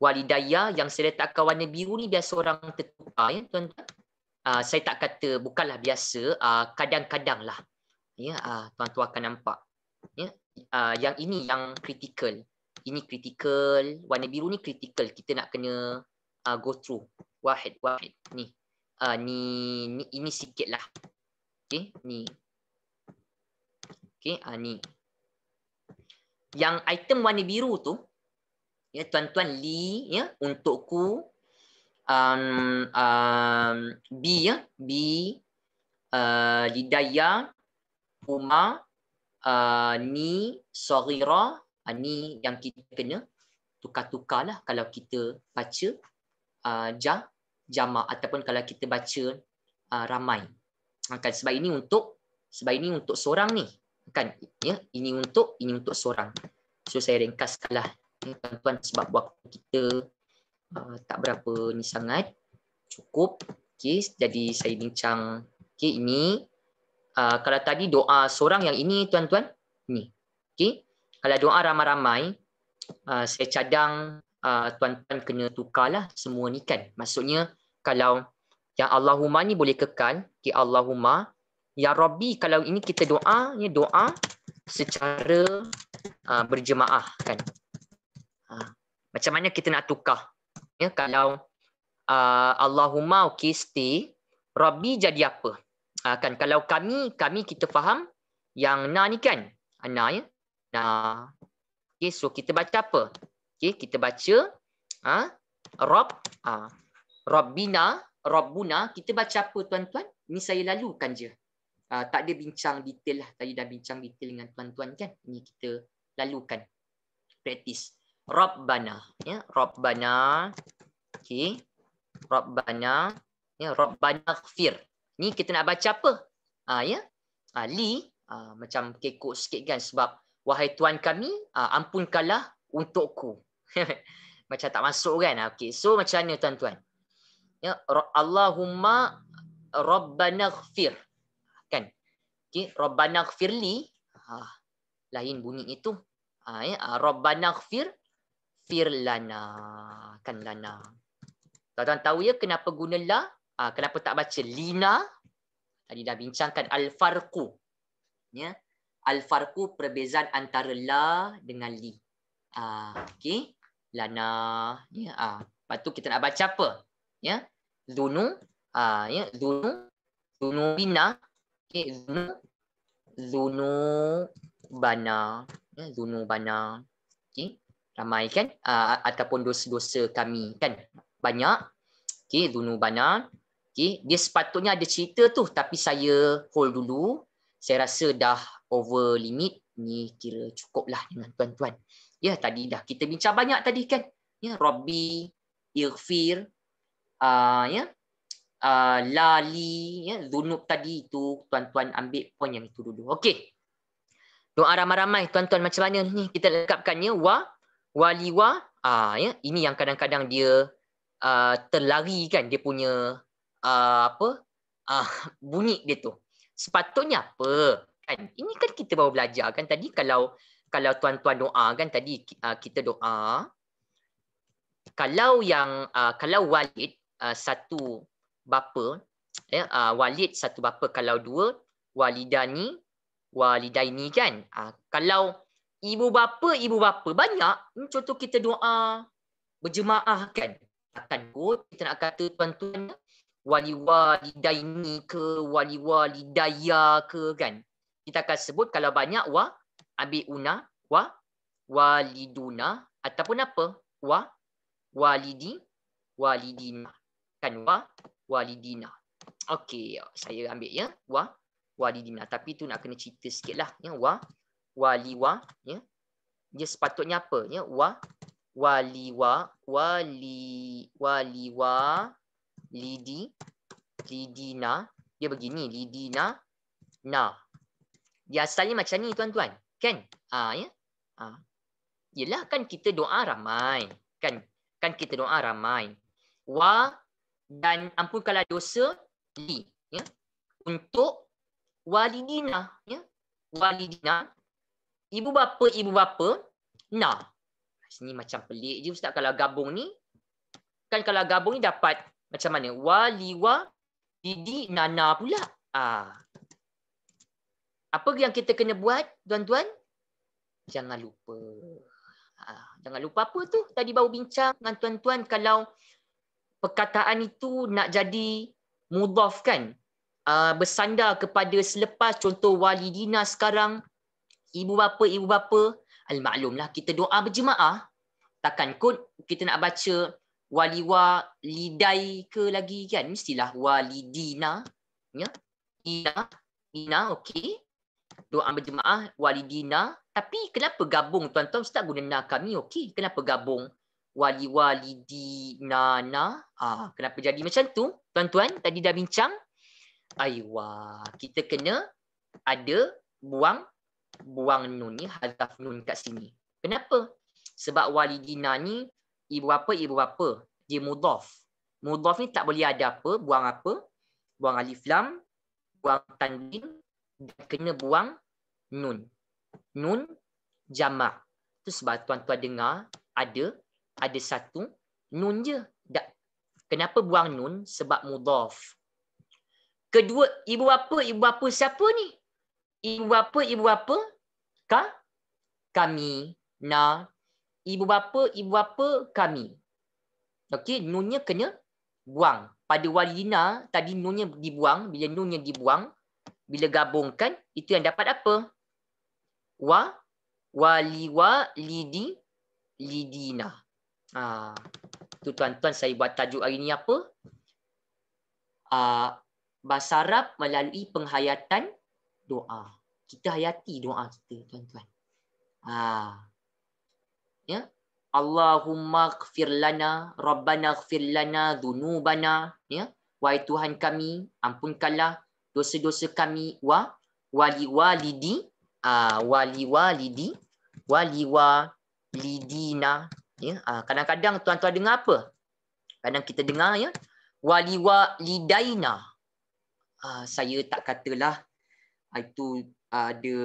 Walidaya yang saya letak kawannya biru ni biasa orang tertukar. Ya, tuan -tuan. Uh, saya tak kata bukanlah biasa. Uh, kadang-kadang lah. Ya, uh, tuan-tuan akan nampak. Ya, uh, yang ini yang kritikal ini critical, warna biru ni critical kita nak kena uh, go through. Wahid, wahid. Ni. Uh, ni, ni ini lah. Okay, ni. Okay, uh, ni. Yang item warna biru tu ya tuan-tuan li ya untukku um, um B ya, B uh, Lidaya Uma uh, Ni Sorira ini ah, yang kita kena tukar tukar lah kalau kita baca uh, jamak ataupun kalau kita baca uh, ramai. Kan? Sebab ini untuk sebab ini untuk seorang ni. Kan? Ya? Ini untuk ini untuk seorang. So saya ringkaskanlah tuan-tuan sebab waktu kita uh, tak berapa ni sangat. Cukup. Okay, jadi saya bincang okay, ini. Uh, kalau tadi doa seorang yang ini tuan-tuan. Ni. Okay kalau doa ramai-ramai uh, saya cadang uh, tuan-tuan kena tukarlah semua ni kan maksudnya kalau yang Allahumma ni boleh kekal ki ya Allahumma ya Rabbi kalau ini kita doa ni doa secara uh, berjemaah kan uh, macam mana kita nak tukar ya kalau uh, Allahumma okay stay Rabbi jadi apa uh, kan kalau kami kami kita faham yang na ni kan ah, na ya Na. Okay, so kita baca apa? Okay, kita baca ha? Rob, ha? Robina, Robuna. Kita baca apa tuan-tuan? Ni saya lalukan je. Ha, tak ada bincang detail lah. Tadi dah bincang detail dengan tuan-tuan kan? Ni kita lalukan. Praktis. Robbana. Ya? Robbana. Okay. Robbana. Ya? Robbana khfir. Ni kita nak baca apa? Ha, ya? Ha, li. Ha, macam kekok sikit kan sebab wahai tuan kami uh, ah, kalah untukku macam tak masuk kan ah, okey so macam mana tuan-tuan ya allahumma rabbana ghfir kan okey rabbana ghfirli ah, lain bunyi itu ah, ya ah, rabbana ghfir firlana kan lana tuan-tuan tahu ya kenapa guna la ah, kenapa tak baca lina tadi dah bincangkan al farqu ya Al-Farku perbezaan antara la dengan li. Ah, okay. Lana. Ya, ah. Lepas tu kita nak baca apa? Ya. Zunu. Ah, ya. Zunu. Zunu bina. Okay. Zunu. Zunu bana. Ya. Zunu bana. Okay. Ramai kan? Ah, ataupun dosa-dosa kami kan? Banyak. Okay. Zunu bana. Okay. Dia sepatutnya ada cerita tu. Tapi saya hold dulu. Saya rasa dah over limit ni kira cukup lah dengan tuan-tuan. Ya tadi dah kita bincang banyak tadi kan. Ya Robbi, Irfir, uh, ah, ya uh, Lali, ya Zunub tadi itu tuan-tuan ambil poin yang itu dulu. Okey. Doa ramai-ramai tuan-tuan macam mana ni kita lengkapkannya wa waliwa ah uh, ya ini yang kadang-kadang dia uh, terlari kan dia punya uh, apa uh, bunyi dia tu sepatutnya apa kan ini kan kita baru belajar kan tadi kalau kalau tuan-tuan doa kan tadi uh, kita doa kalau yang uh, kalau walid uh, satu bapa ya uh, walid satu bapa kalau dua walidani walidaini kan uh, kalau ibu bapa ibu bapa banyak contoh kita doa berjemaah kan akan kot kita nak kata tuan-tuan wali walidaini ke wali walidaya ke kan kita akan sebut kalau banyak wa abi una wa waliduna ataupun apa wa walidi walidina kan wa walidina okey saya ambil ya wa walidina tapi tu nak kena cerita sikitlah ya wa waliwa ya dia sepatutnya apa ya wa waliwa wali waliwa lidi lidina dia begini lidina na dia asalnya macam ni tuan-tuan. Kan? Ha, ya? Ha. Yelah kan kita doa ramai. Kan? Kan kita doa ramai. Wa dan ampun kalau dosa li. Ya? Untuk walidina. Ya? Walidina. Ibu bapa, ibu bapa. na ah, Sini macam pelik je Ustaz kalau gabung ni. Kan kalau gabung ni dapat macam mana? wali li, wa, didi, nana pula. Ah apa yang kita kena buat, tuan-tuan? Jangan lupa. Ha, jangan lupa apa tu? Tadi baru bincang dengan tuan-tuan kalau perkataan itu nak jadi mudhaf kan? Ha, bersandar kepada selepas contoh walidina sekarang, ibu bapa, ibu bapa, al-maklumlah kita doa berjemaah. Takkan kot kita nak baca waliwa lidai ke lagi kan? Mestilah walidina. Ya? Ina, ina, okey doa berjemaah walidina tapi kenapa gabung tuan-tuan ustaz guna na kami okey kenapa gabung wali walidina na na ah kenapa jadi macam tu tuan-tuan tadi dah bincang aiwa kita kena ada buang buang nun ni hadaf nun kat sini kenapa sebab walidina ni ibu bapa ibu bapa dia mudhaf mudhaf ni tak boleh ada apa buang apa buang alif lam buang tanwin kena buang nun. Nun jamak. Itu sebab tuan-tuan dengar ada ada satu nun je. Da. Kenapa buang nun? Sebab mudhaf. Kedua, ibu apa, ibu apa siapa ni? Ibu apa, ibu apa? Ka? Kami. Na. Ibu bapa, ibu apa, kami. Okey, nunnya kena buang. Pada walina, tadi nunnya dibuang. Bila nunnya dibuang, bila gabungkan itu yang dapat apa wa waliwa lidi lidina ha tu tuan-tuan saya buat tajuk hari ni apa ah bahasa arab melalui penghayatan doa kita hayati doa kita tuan-tuan ha ya Allahumma ighfir lana rabbana ighfir lana dhunubana ya wahai tuhan kami ampunkanlah dosa-dosa kami wa wali walidi uh, wali walidi wali lidina, ya uh, kadang-kadang tuan-tuan dengar apa kadang kita dengar ya wali walidaina uh, saya tak katalah itu ada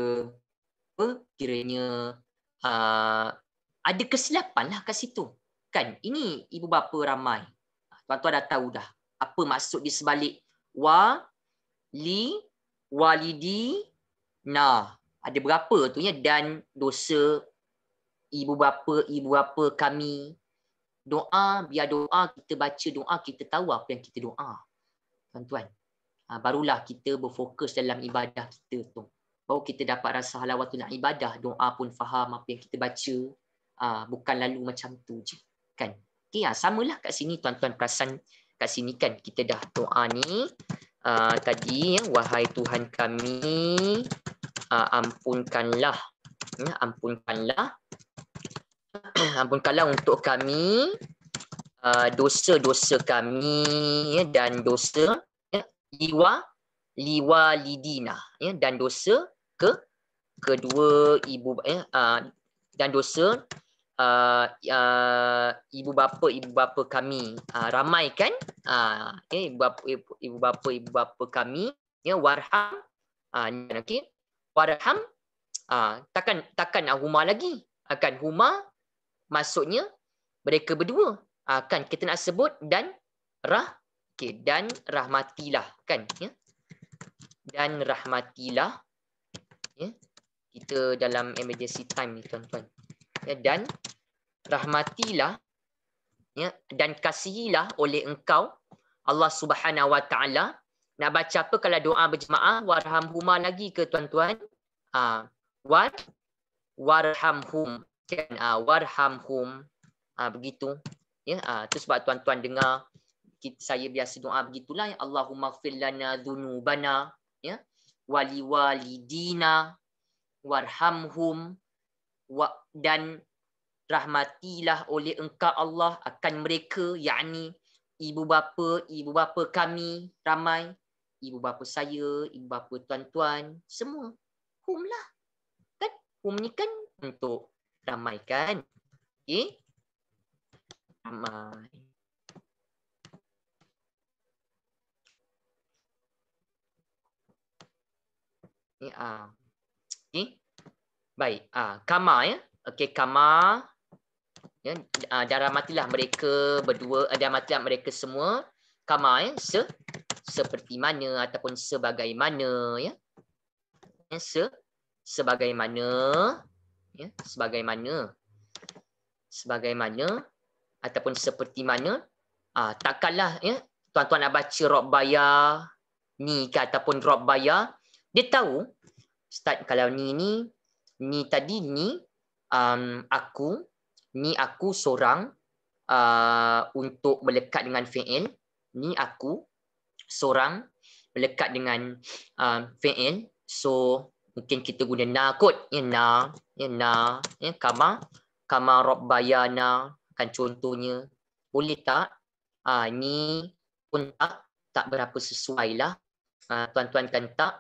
apa kiranya uh, ada kesilapan lah kat situ kan ini ibu bapa ramai tuan-tuan dah tahu dah apa maksud di sebalik wa li walidi na ada berapa tu ya dan dosa ibu bapa ibu bapa kami doa biar doa kita baca doa kita tahu apa yang kita doa tuan-tuan ha, barulah kita berfokus dalam ibadah kita tu baru kita dapat rasa nak ibadah doa pun faham apa yang kita baca ha, bukan lalu macam tu je kan okey ya samalah kat sini tuan-tuan perasan kat sini kan kita dah doa ni uh, tadi ya wahai Tuhan kami uh, ampunkanlah ya ampunkanlah ampunkanlah untuk kami ah, dosa-dosa uh, kami ya dan dosa ya liwa liwa lidina ya dan dosa ke kedua ibu ya uh, dan dosa uh, uh, ibu bapa ibu bapa kami uh, ramai kan uh, okay, eh, ibu bapa ibu bapa ibu bapa kami ya warham uh, okay warham uh, takkan takkan uh, huma lagi akan huma maksudnya mereka berdua akan uh, kita nak sebut dan rah okay, dan rahmatilah kan ya dan rahmatilah ya kita dalam emergency time ni tuan-tuan ya, dan rahmatilah ya dan kasihilah oleh engkau Allah Subhanahu wa taala nak baca apa kalau doa berjemaah warhamhuma lagi ke tuan-tuan ha war warhamhum kan ha, warhamhum ha, begitu ya ha, tu sebab tuan-tuan dengar saya biasa doa begitulah ya Allahumma fil lana dhunubana ya wali walidina warhamhum dan rahmatilah oleh engkau Allah akan mereka yakni ibu bapa ibu bapa kami ramai ibu bapa saya ibu bapa tuan-tuan semua hum lah. kan hum ni kan untuk ramai kan okey ramai ni ah Baik, uh, ah, Kama ya. Okey, Kama. Ya, uh, ah, darah matilah mereka berdua, ada eh, uh, matilah mereka semua. Kama ya, se seperti mana ataupun sebagaimana ya. ya se sebagaimana ya, sebagaimana sebagaimana ataupun seperti mana uh, takkanlah ya tuan-tuan nak baca robaya ni ke ataupun robaya dia tahu start kalau ni ni ni tadi ni um, aku ni aku seorang uh, untuk melekat dengan fi'il ni aku seorang melekat dengan um, fi'il so mungkin kita guna na kot ya na ya na ya kama kama rabbayana kan contohnya boleh tak uh, ni pun tak tak berapa sesuai lah uh, tuan-tuan kan tak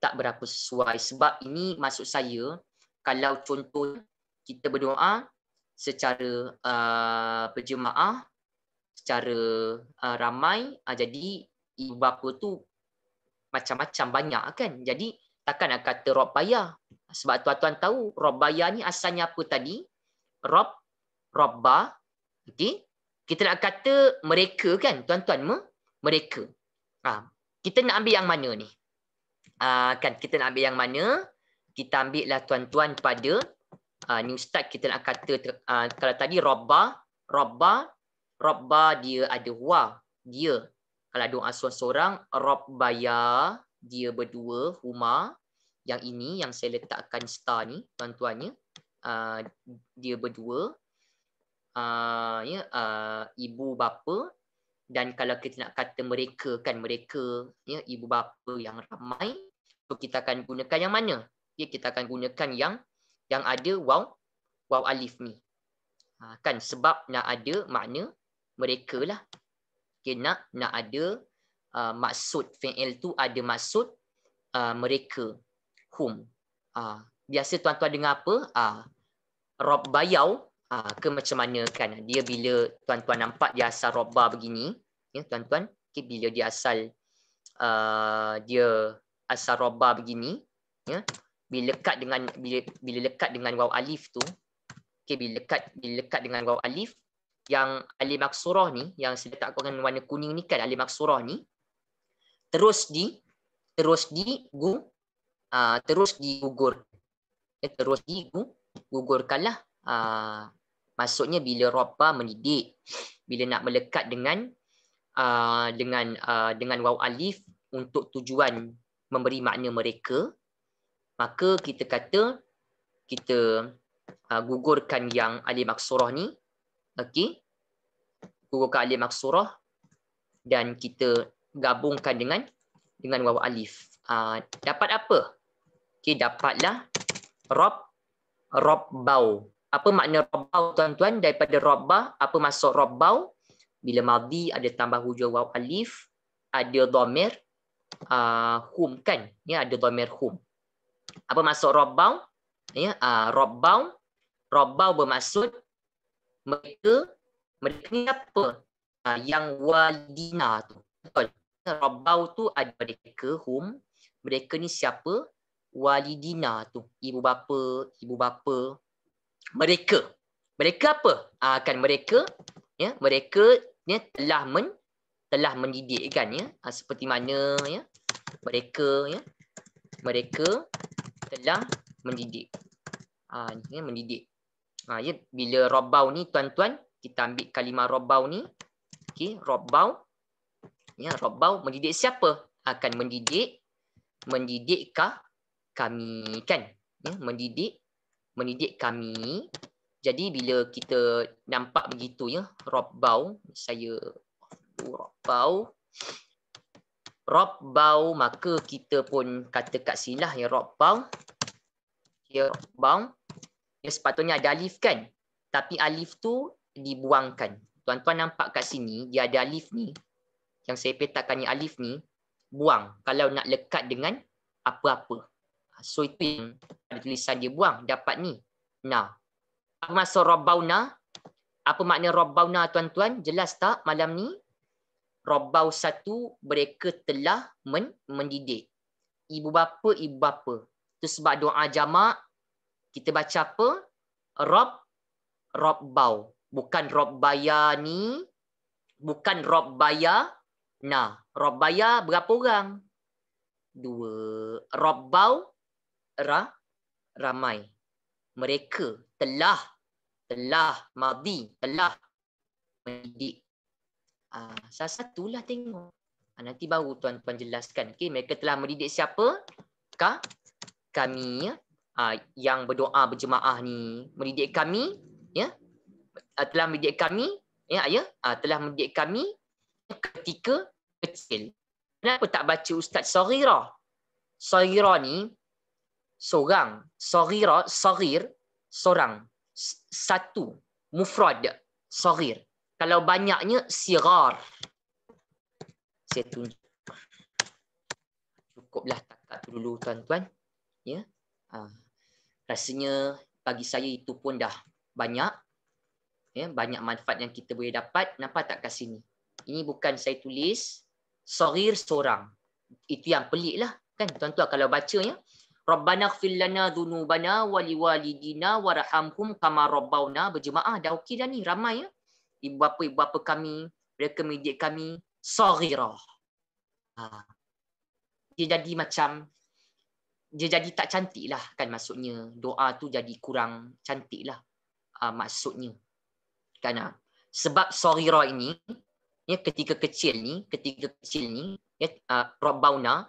tak berapa sesuai sebab ini maksud saya kalau contoh kita berdoa secara uh, berjemaah secara uh, ramai uh, jadi ibu bapa tu macam-macam banyak kan jadi takkan nak kata rob baya sebab tuan-tuan tahu rob baya ni asalnya apa tadi rob robba okey kita nak kata mereka kan tuan-tuan mereka ha. kita nak ambil yang mana ni ha, kan kita nak ambil yang mana kita ambil lah tuan-tuan pada uh, ah, ni ustaz kita nak kata uh, kalau tadi robba robba robba dia ada huwa dia kalau doa seorang-seorang robbaya dia berdua huma yang ini yang saya letakkan star ni tuan-tuannya uh, ah, dia berdua uh, ya yeah, uh, ibu bapa dan kalau kita nak kata mereka kan mereka ya yeah, ibu bapa yang ramai so kita akan gunakan yang mana Ya kita akan gunakan yang yang ada waw waw alif ni. Ha, kan sebab nak ada makna mereka lah. Okay, nak nak ada uh, maksud fi'il tu ada maksud uh, mereka whom. Uh, ha, biasa tuan-tuan dengar apa? Uh, Rob bayau uh, ke macam mana kan? Dia bila tuan-tuan nampak dia asal robba begini, ya tuan-tuan, okay, bila dia asal uh, dia asal robba begini, ya bila lekat dengan bila, bila lekat dengan waw alif tu okey bila lekat bila lekat dengan waw alif yang alif maksurah ni yang saya dengan warna kuning ni kan alif maksurah ni terus di terus di gu uh, ah, terus digugur eh, terus di gu kalah uh, ah, maksudnya bila roba mendidik bila nak melekat dengan uh, dengan uh, dengan waw alif untuk tujuan memberi makna mereka maka kita kata kita uh, gugurkan yang alif maksurah ni okay? gugurkan alif maksurah dan kita gabungkan dengan dengan wawu alif uh, dapat apa Okay, dapatlah rob rob bau. apa makna bau tuan-tuan daripada rob bau, apa maksud rob bau? bila madi ada tambah hujung wawu alif ada domer uh, hum kan ya ada domer hum apa maksud robau? ya uh, ah, Robau robbau bermaksud mereka mereka ni apa uh, yang wadina tu betul robbau tu ada mereka whom mereka ni siapa walidina tu ibu bapa ibu bapa mereka mereka apa akan ah, uh, mereka ya mereka ya, telah men telah mendidik kan ya uh, seperti mana ya mereka ya mereka telah mendidik. Ha, ah, ini mendidik. Ha, ya, bila robau ni tuan-tuan, kita ambil kalimah robau ni. Okey, robau. Ya, robau mendidik siapa? Akan mendidik mendidik ka kami kan? Ya, mendidik mendidik kami. Jadi bila kita nampak begitu ya, robau, saya oh, robau. Robbau, maka kita pun kata kat silah yang robbau, Ya robbau, Ya sepatutnya ada alif kan? Tapi alif tu dibuangkan. Tuan-tuan nampak kat sini dia ada alif ni. Yang saya petakan ni alif ni buang kalau nak lekat dengan apa-apa. Ha, so itu yang ada tulisan dia buang dapat ni. Nah. Apa maksud na, Apa makna na, tuan-tuan? Jelas tak malam ni? Rabau satu, mereka telah men- mendidik. Ibu bapa, ibu bapa. Itu sebab doa jama kita baca apa? Rob, Rabau. Bukan Rabbaya ni, bukan Rabbaya Nah, Rabbaya berapa orang? Dua. Rabbau, ra, ramai. Mereka telah, telah, madi, telah mendidik. Salah satulah tengok. Ha, nanti baru tuan-tuan jelaskan. Okay, mereka telah mendidik siapa? ka, Kami ya? ha, yang berdoa berjemaah ni. Mendidik kami. Ya? Ha, telah mendidik kami. Ya, ya? Ha, telah mendidik kami ketika kecil. Kenapa tak baca Ustaz Sorira? Sorira ni seorang. Sorira, Sorir, Sorang, Satu. Mufrad. Sorir. Kalau banyaknya sirar. Saya tunjuk. Cukuplah tak tak dulu tuan-tuan. Ya. Ha. Rasanya bagi saya itu pun dah banyak. Ya, banyak manfaat yang kita boleh dapat. Kenapa tak kat sini? Ini bukan saya tulis. Sorir seorang. Itu yang pelik lah. Kan tuan-tuan kalau bacanya. Rabbana khfir lana dhunubana wa liwalidina warhamhum kama rabbawna berjemaah dah okey dah ni ramai ya ibu bapa ibu bapa kami mereka mendidik kami sorirah. Ha. Dia jadi macam dia jadi tak cantik lah kan maksudnya doa tu jadi kurang cantik lah ha, maksudnya kan ha? sebab sorira ini ya ketika kecil ni ketika kecil ni ya uh, ha, Rabbauna uh,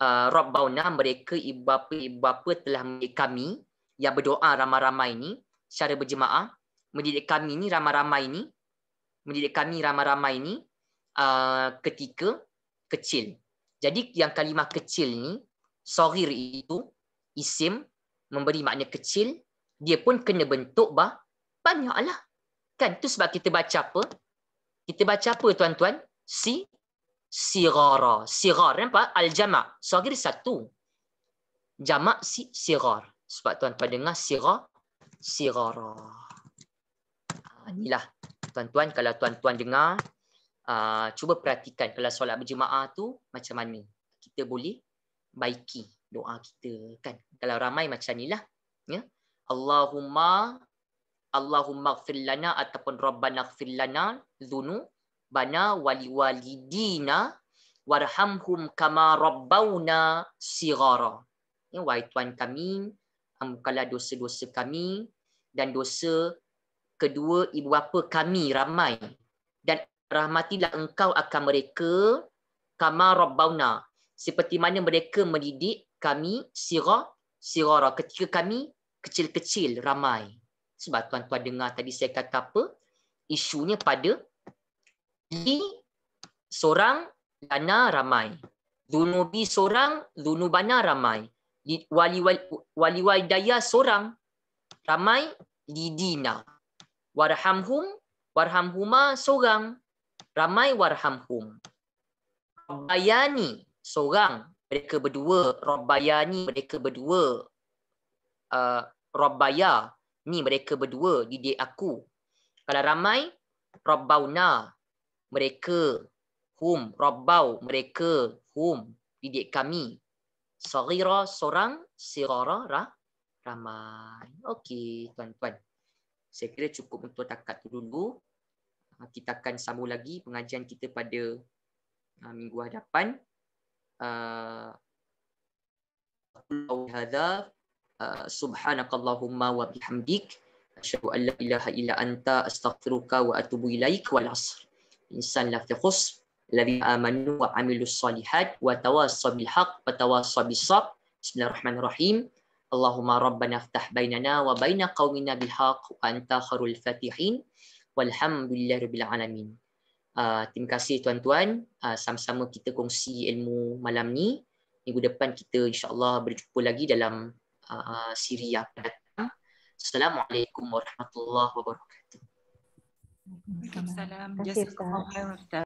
ha, Rabbauna mereka ibu bapa ibu bapa telah mendidik kami yang berdoa ramai-ramai ni secara berjemaah mendidik kami ni ramai-ramai ni mendidik kami ramai-ramai ni uh, ketika kecil. Jadi yang kalimah kecil ni, sorir itu isim memberi makna kecil, dia pun kena bentuk bah banyaklah. Kan? Tu sebab kita baca apa? Kita baca apa tuan-tuan? Si sigara. Sigar nampak? Al-jama' sorir satu. Jama' si sigar. Sebab tuan-tuan dengar sigar sigara. Ah, inilah tuan-tuan kalau tuan-tuan dengar uh, cuba perhatikan kalau solat berjemaah tu macam mana kita boleh baiki doa kita kan kalau ramai macam inilah ya Allahumma Allahumma ighfir lana ataupun rabbana ighfir lana dhunu bana wali walidina warhamhum kama rabbawna sigara ya wahai tuan kami ampunkanlah dosa-dosa kami dan dosa kedua ibu bapa kami ramai dan rahmatilah engkau akan mereka kama rabbauna seperti mana mereka mendidik kami sirah sirara ketika kami kecil-kecil ramai sebab tuan-tuan dengar tadi saya kata apa isunya pada di seorang dana ramai dunubi seorang dunubana ramai wali wali wali, wali daya seorang ramai lidina warhamhum warhamhuma seorang ramai warhamhum rabbayani seorang mereka berdua rabbayani mereka berdua uh, rabbaya ni mereka berdua didik aku kalau ramai rabbauna mereka hum rabbau mereka hum didik kami sagira seorang sirara ra, ramai okey tuan-tuan saya kira cukup untuk takat itu dulu. Ah, kita akan sambung lagi pengajian kita pada ah, minggu hadapan. Ah, subhanakallahumma wa bihamdik. Asyadu an la ilaha illa anta astaghfiruka wa atubu ilaik wal asr. Insan la fiqhus. Ladi amanu wa amilu salihat. Wa tawassabil haq. Wa tawassabil sab. Bismillahirrahmanirrahim. Allahumma rabbana aftah bainana wa baina qawmina bilhaq wa anta kharul fatihin walhamdulillahi rabbil alamin. Uh, terima kasih tuan-tuan. Uh, sama-sama kita kongsi ilmu malam ni. Minggu depan kita insya Allah berjumpa lagi dalam uh, siri yang akan datang. Assalamualaikum warahmatullahi wabarakatuh. Assalamualaikum warahmatullahi wabarakatuh.